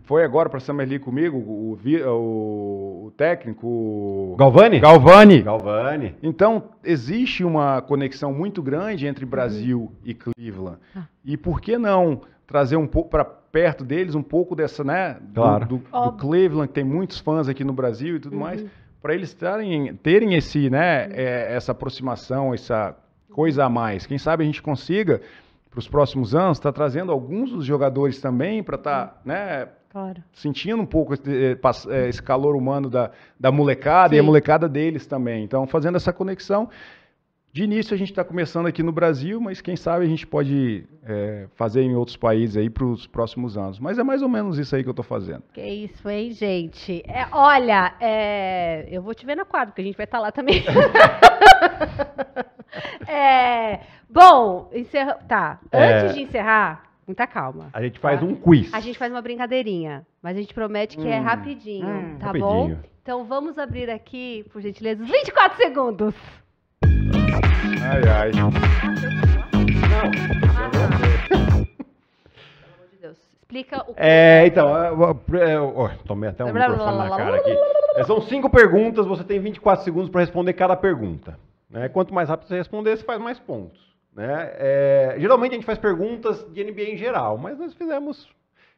foi agora para Summer League comigo, o, o, o técnico... Galvani? Galvani. Galvani. Então, existe uma conexão muito grande entre uhum. Brasil uhum. e Cleveland. Ah. E por que não trazer um pouco para perto deles, um pouco dessa, né? Claro. Do, do, do, Cleveland, que tem muitos fãs aqui no Brasil e tudo uhum. mais, para eles terem, terem esse, né, uhum. é, essa aproximação, essa coisa a mais. Quem sabe a gente consiga para os próximos anos, está trazendo alguns dos jogadores também para estar tá, né, Claro. Sentindo um pouco eh, eh, esse, calor humano da, da molecada Sim. e a molecada deles também. Então, fazendo essa conexão. De início, a gente está começando aqui no Brasil, mas quem sabe a gente pode é, fazer em outros países aí para os próximos anos. Mas é mais ou menos isso aí que eu estou fazendo. Que isso, hein, gente? É, olha, é, eu vou te ver na quadra, porque a gente vai estar tá lá também. É, bom, encerra... tá. É. Antes de encerrar, Muita calma. A gente faz tá? um quiz. A gente faz uma brincadeirinha, mas a gente promete que é hum, é rapidinho, hum, tá rapidinho. bom? Então vamos abrir aqui, por gentileza, os 24 segundos. Ai, ai. Não. Pelo amor de Deus. Explica o que é. então, eu, é, é, tomei até um microfone na cara aqui. São cinco perguntas, você tem 24 segundos para responder cada pergunta. Né? Quanto mais rápido você responder, você faz mais pontos. Né? É, geralmente a gente faz perguntas de NBA em geral, mas nós fizemos.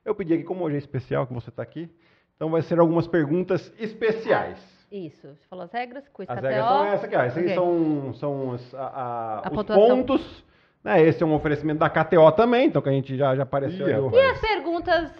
Eu pedi aqui, como hoje é especial que você está aqui, então vai ser algumas perguntas especiais. Ah, isso, você falou as regras, custa As regras são essas aqui, ó. Esses okay. são, são os, a, a, a os pontos. Né? Esse é um oferecimento da KTO também, então que a gente já, já apareceu. E, e as perguntas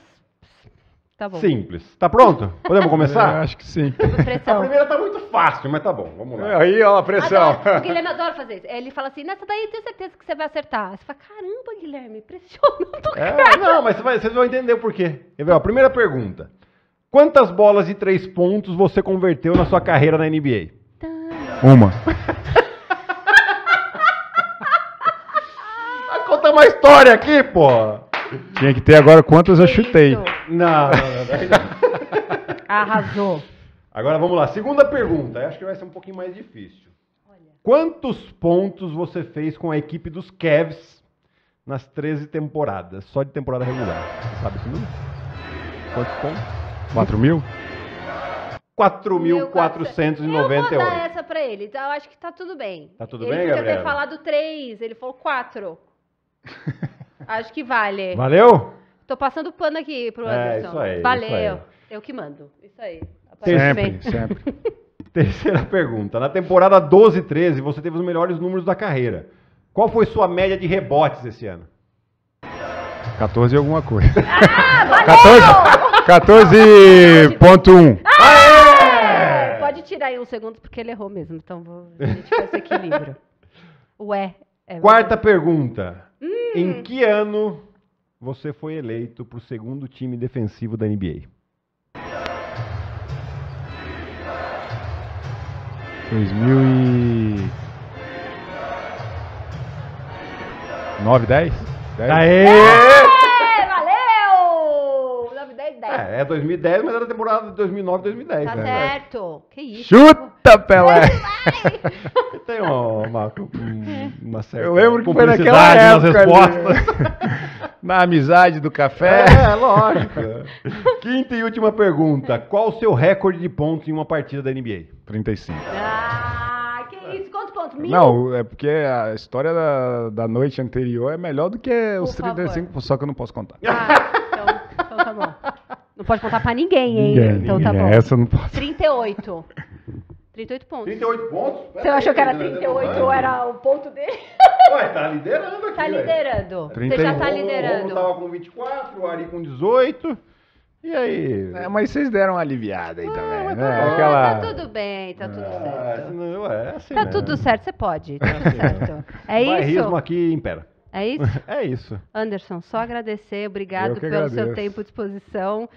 Tá bom. Simples. Tá pronto? Podemos começar? acho que sim. A primeira tá muito fácil, mas tá bom. Vamos lá. Aí, ó, a pressão. Adoro. O Guilherme adora fazer isso. Ele fala assim, nessa daí eu tenho certeza que você vai acertar. Você fala, caramba, Guilherme, pressionando o é, Não, mas você vai, vocês vão entender o porquê. Ó, a primeira pergunta. Quantas bolas de três pontos você converteu na sua carreira na NBA? Uma. Vai ah, contar uma história aqui, pô. Tinha que ter agora quantas eu chutei. Não, não, não, Arrasou. Agora vamos lá. Segunda pergunta. Eu acho que vai ser um pouquinho mais difícil. Olha. Quantos pontos você fez com a equipe dos Cavs nas 13 temporadas? Só de temporada regular. Você sabe esse número? Quantos pontos? 4 mil? 4.498. Eu vou dar essa pra ele. Então, eu acho que tá tudo bem. Tá tudo ele bem, Gabriel? Ele podia ter falado 3, ele falou 4. Acho que vale. Valeu? Tô passando pano aqui pro é, Anderson. É, isso aí, Valeu. Isso aí. Eu que mando. Isso aí. Sempre, sempre. Terceira pergunta. Na temporada 12 e 13, você teve os melhores números da carreira. Qual foi sua média de rebotes esse ano? 14 alguma coisa. Ah, 14.1. Ah, Pode tirar aí um segundo, porque ele errou mesmo. Então vou, a gente faz equilíbrio. Ué. É Quarta pergunta. Em hum. que ano você foi eleito para o segundo time defensivo da NBA? 2009, 9, 10? 10? Aê! é 2010, mas era da temporada de 2009, 2010. Tá né? certo. Que isso. Chuta, Pelé! Tem uma, uma, uma certa. Eu lembro que foi naquela época. Na amizade do café. É, lógico. Quinta e última pergunta. Qual o seu recorde de pontos em uma partida da NBA? 35. Ah, que isso. Quantos pontos? Mil? Não, é porque a história da, da noite anterior é melhor do que Por os 35, favor. só que eu não posso contar. Ah, então, então tá bom. Não pode contar pra ninguém, hein? Ninguém, então tá ninguém. tá bom. Essa eu não posso. 38. 38 pontos. 38 pontos? Pera Você aí, achou que era 38 né? ou era o ponto dele? Ué, tá liderando aqui. Tá liderando. Você já tá liderando. Eu tava com 24, o Ari com 18. E aí? É, mas vocês deram uma aliviada aí ah, também, né? Ah, Aquela... Tá tudo bem, tá tudo ah, certo. Não, é assim tá mesmo. tudo certo, você pode, é tá tudo assim certo. É isso? Barrismo aqui impera. É isso? é isso. Anderson, só agradecer, obrigado pelo agradeço. seu tempo e disposição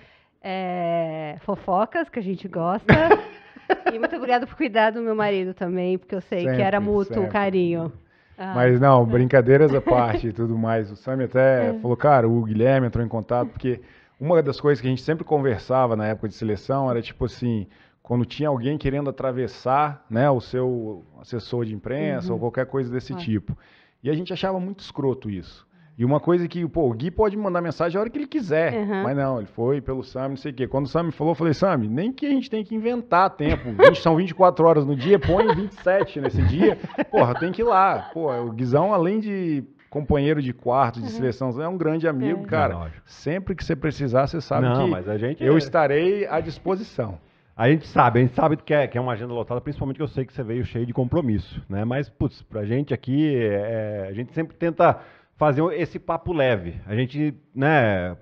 é, fofocas, que a gente gosta. e muito obrigada por cuidar do meu marido também, porque eu sei sempre, que era mútuo sempre. carinho. Ah. Mas não, brincadeiras à parte e tudo mais. O Sam até é. falou, cara, o Guilherme entrou em contato, porque uma das coisas que a gente sempre conversava na época de seleção era tipo assim, quando tinha alguém querendo atravessar né, o seu assessor de imprensa uhum. ou qualquer coisa desse ah. tipo. E a gente achava muito escroto isso. E uma coisa que, pô, o Gui pode mandar mensagem a hora que ele quiser. Uhum. Mas não, ele foi pelo Sam, não sei o quê. Quando o Sam falou, eu falei, Sam, nem que a gente tem que inventar tempo. 20, são 24 horas no dia, põe 27 nesse dia. Porra, tem que ir lá. Pô, o Guizão, além de companheiro de quarto, de uhum. seleção, é um grande amigo, é. cara. Não, sempre que você precisar, você sabe não, que eu é. estarei à disposição. A gente sabe, a gente sabe que é, que é uma agenda lotada, principalmente que eu sei que você veio cheio de compromisso, né? Mas, putz, pra gente aqui, é, é a gente sempre tenta fazer esse papo leve. A gente, né,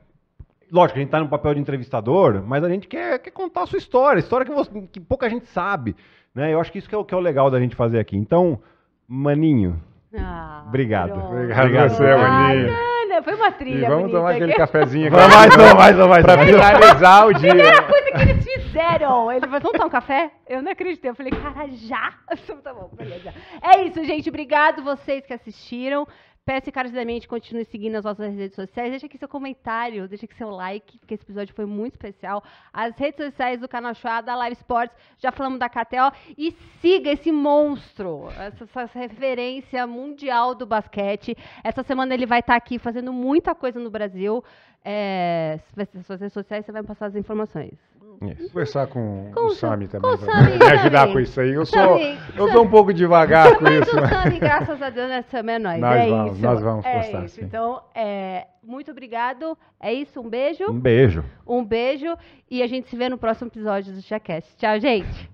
lógico, a gente está no papel de entrevistador, mas a gente quer, quer contar a sua história, história que, você, que pouca gente sabe. Né? Eu acho que isso que é, o, que é o legal da gente fazer aqui. Então, Maninho, ah, obrigado. Obrigado, obrigado você, ah, Maninho. Foi uma trilha. E vamos bonita, tomar aquele cafezinho. Vamos mais, um, mais, um, mais. Pra finalizar o é dia. A primeira coisa que eles fizeram. Ele falou: vamos tomar um café? Eu não acreditei. Eu falei: cara, já? Tá bom, beleza. É isso, gente. Obrigado vocês que assistiram. Peço encarecidamente continue seguindo as nossas redes sociais. Deixa aqui seu comentário, deixa aqui seu like, porque esse episódio foi muito especial. As redes sociais do Canal Chá, da Live Sports, já falamos da KTO. E siga esse monstro, essa, essa referência mundial do basquete. Essa semana ele vai estar tá aqui fazendo muita coisa no Brasil. É, as suas redes sociais, você vai me passar as informações. Isso. Conversar com, com o Sami também. Com Sami me né, ajudar com isso aí. Eu sou, eu sou um pouco devagar com isso. Mas o Sami, graças a Deus, nós somos é nós. Nós é vamos, isso. nós vamos é postar. Isso. Então, é, muito obrigado. É isso, um beijo. Um beijo. Um beijo. E a gente se vê no próximo episódio do Chacast. Tchau, gente.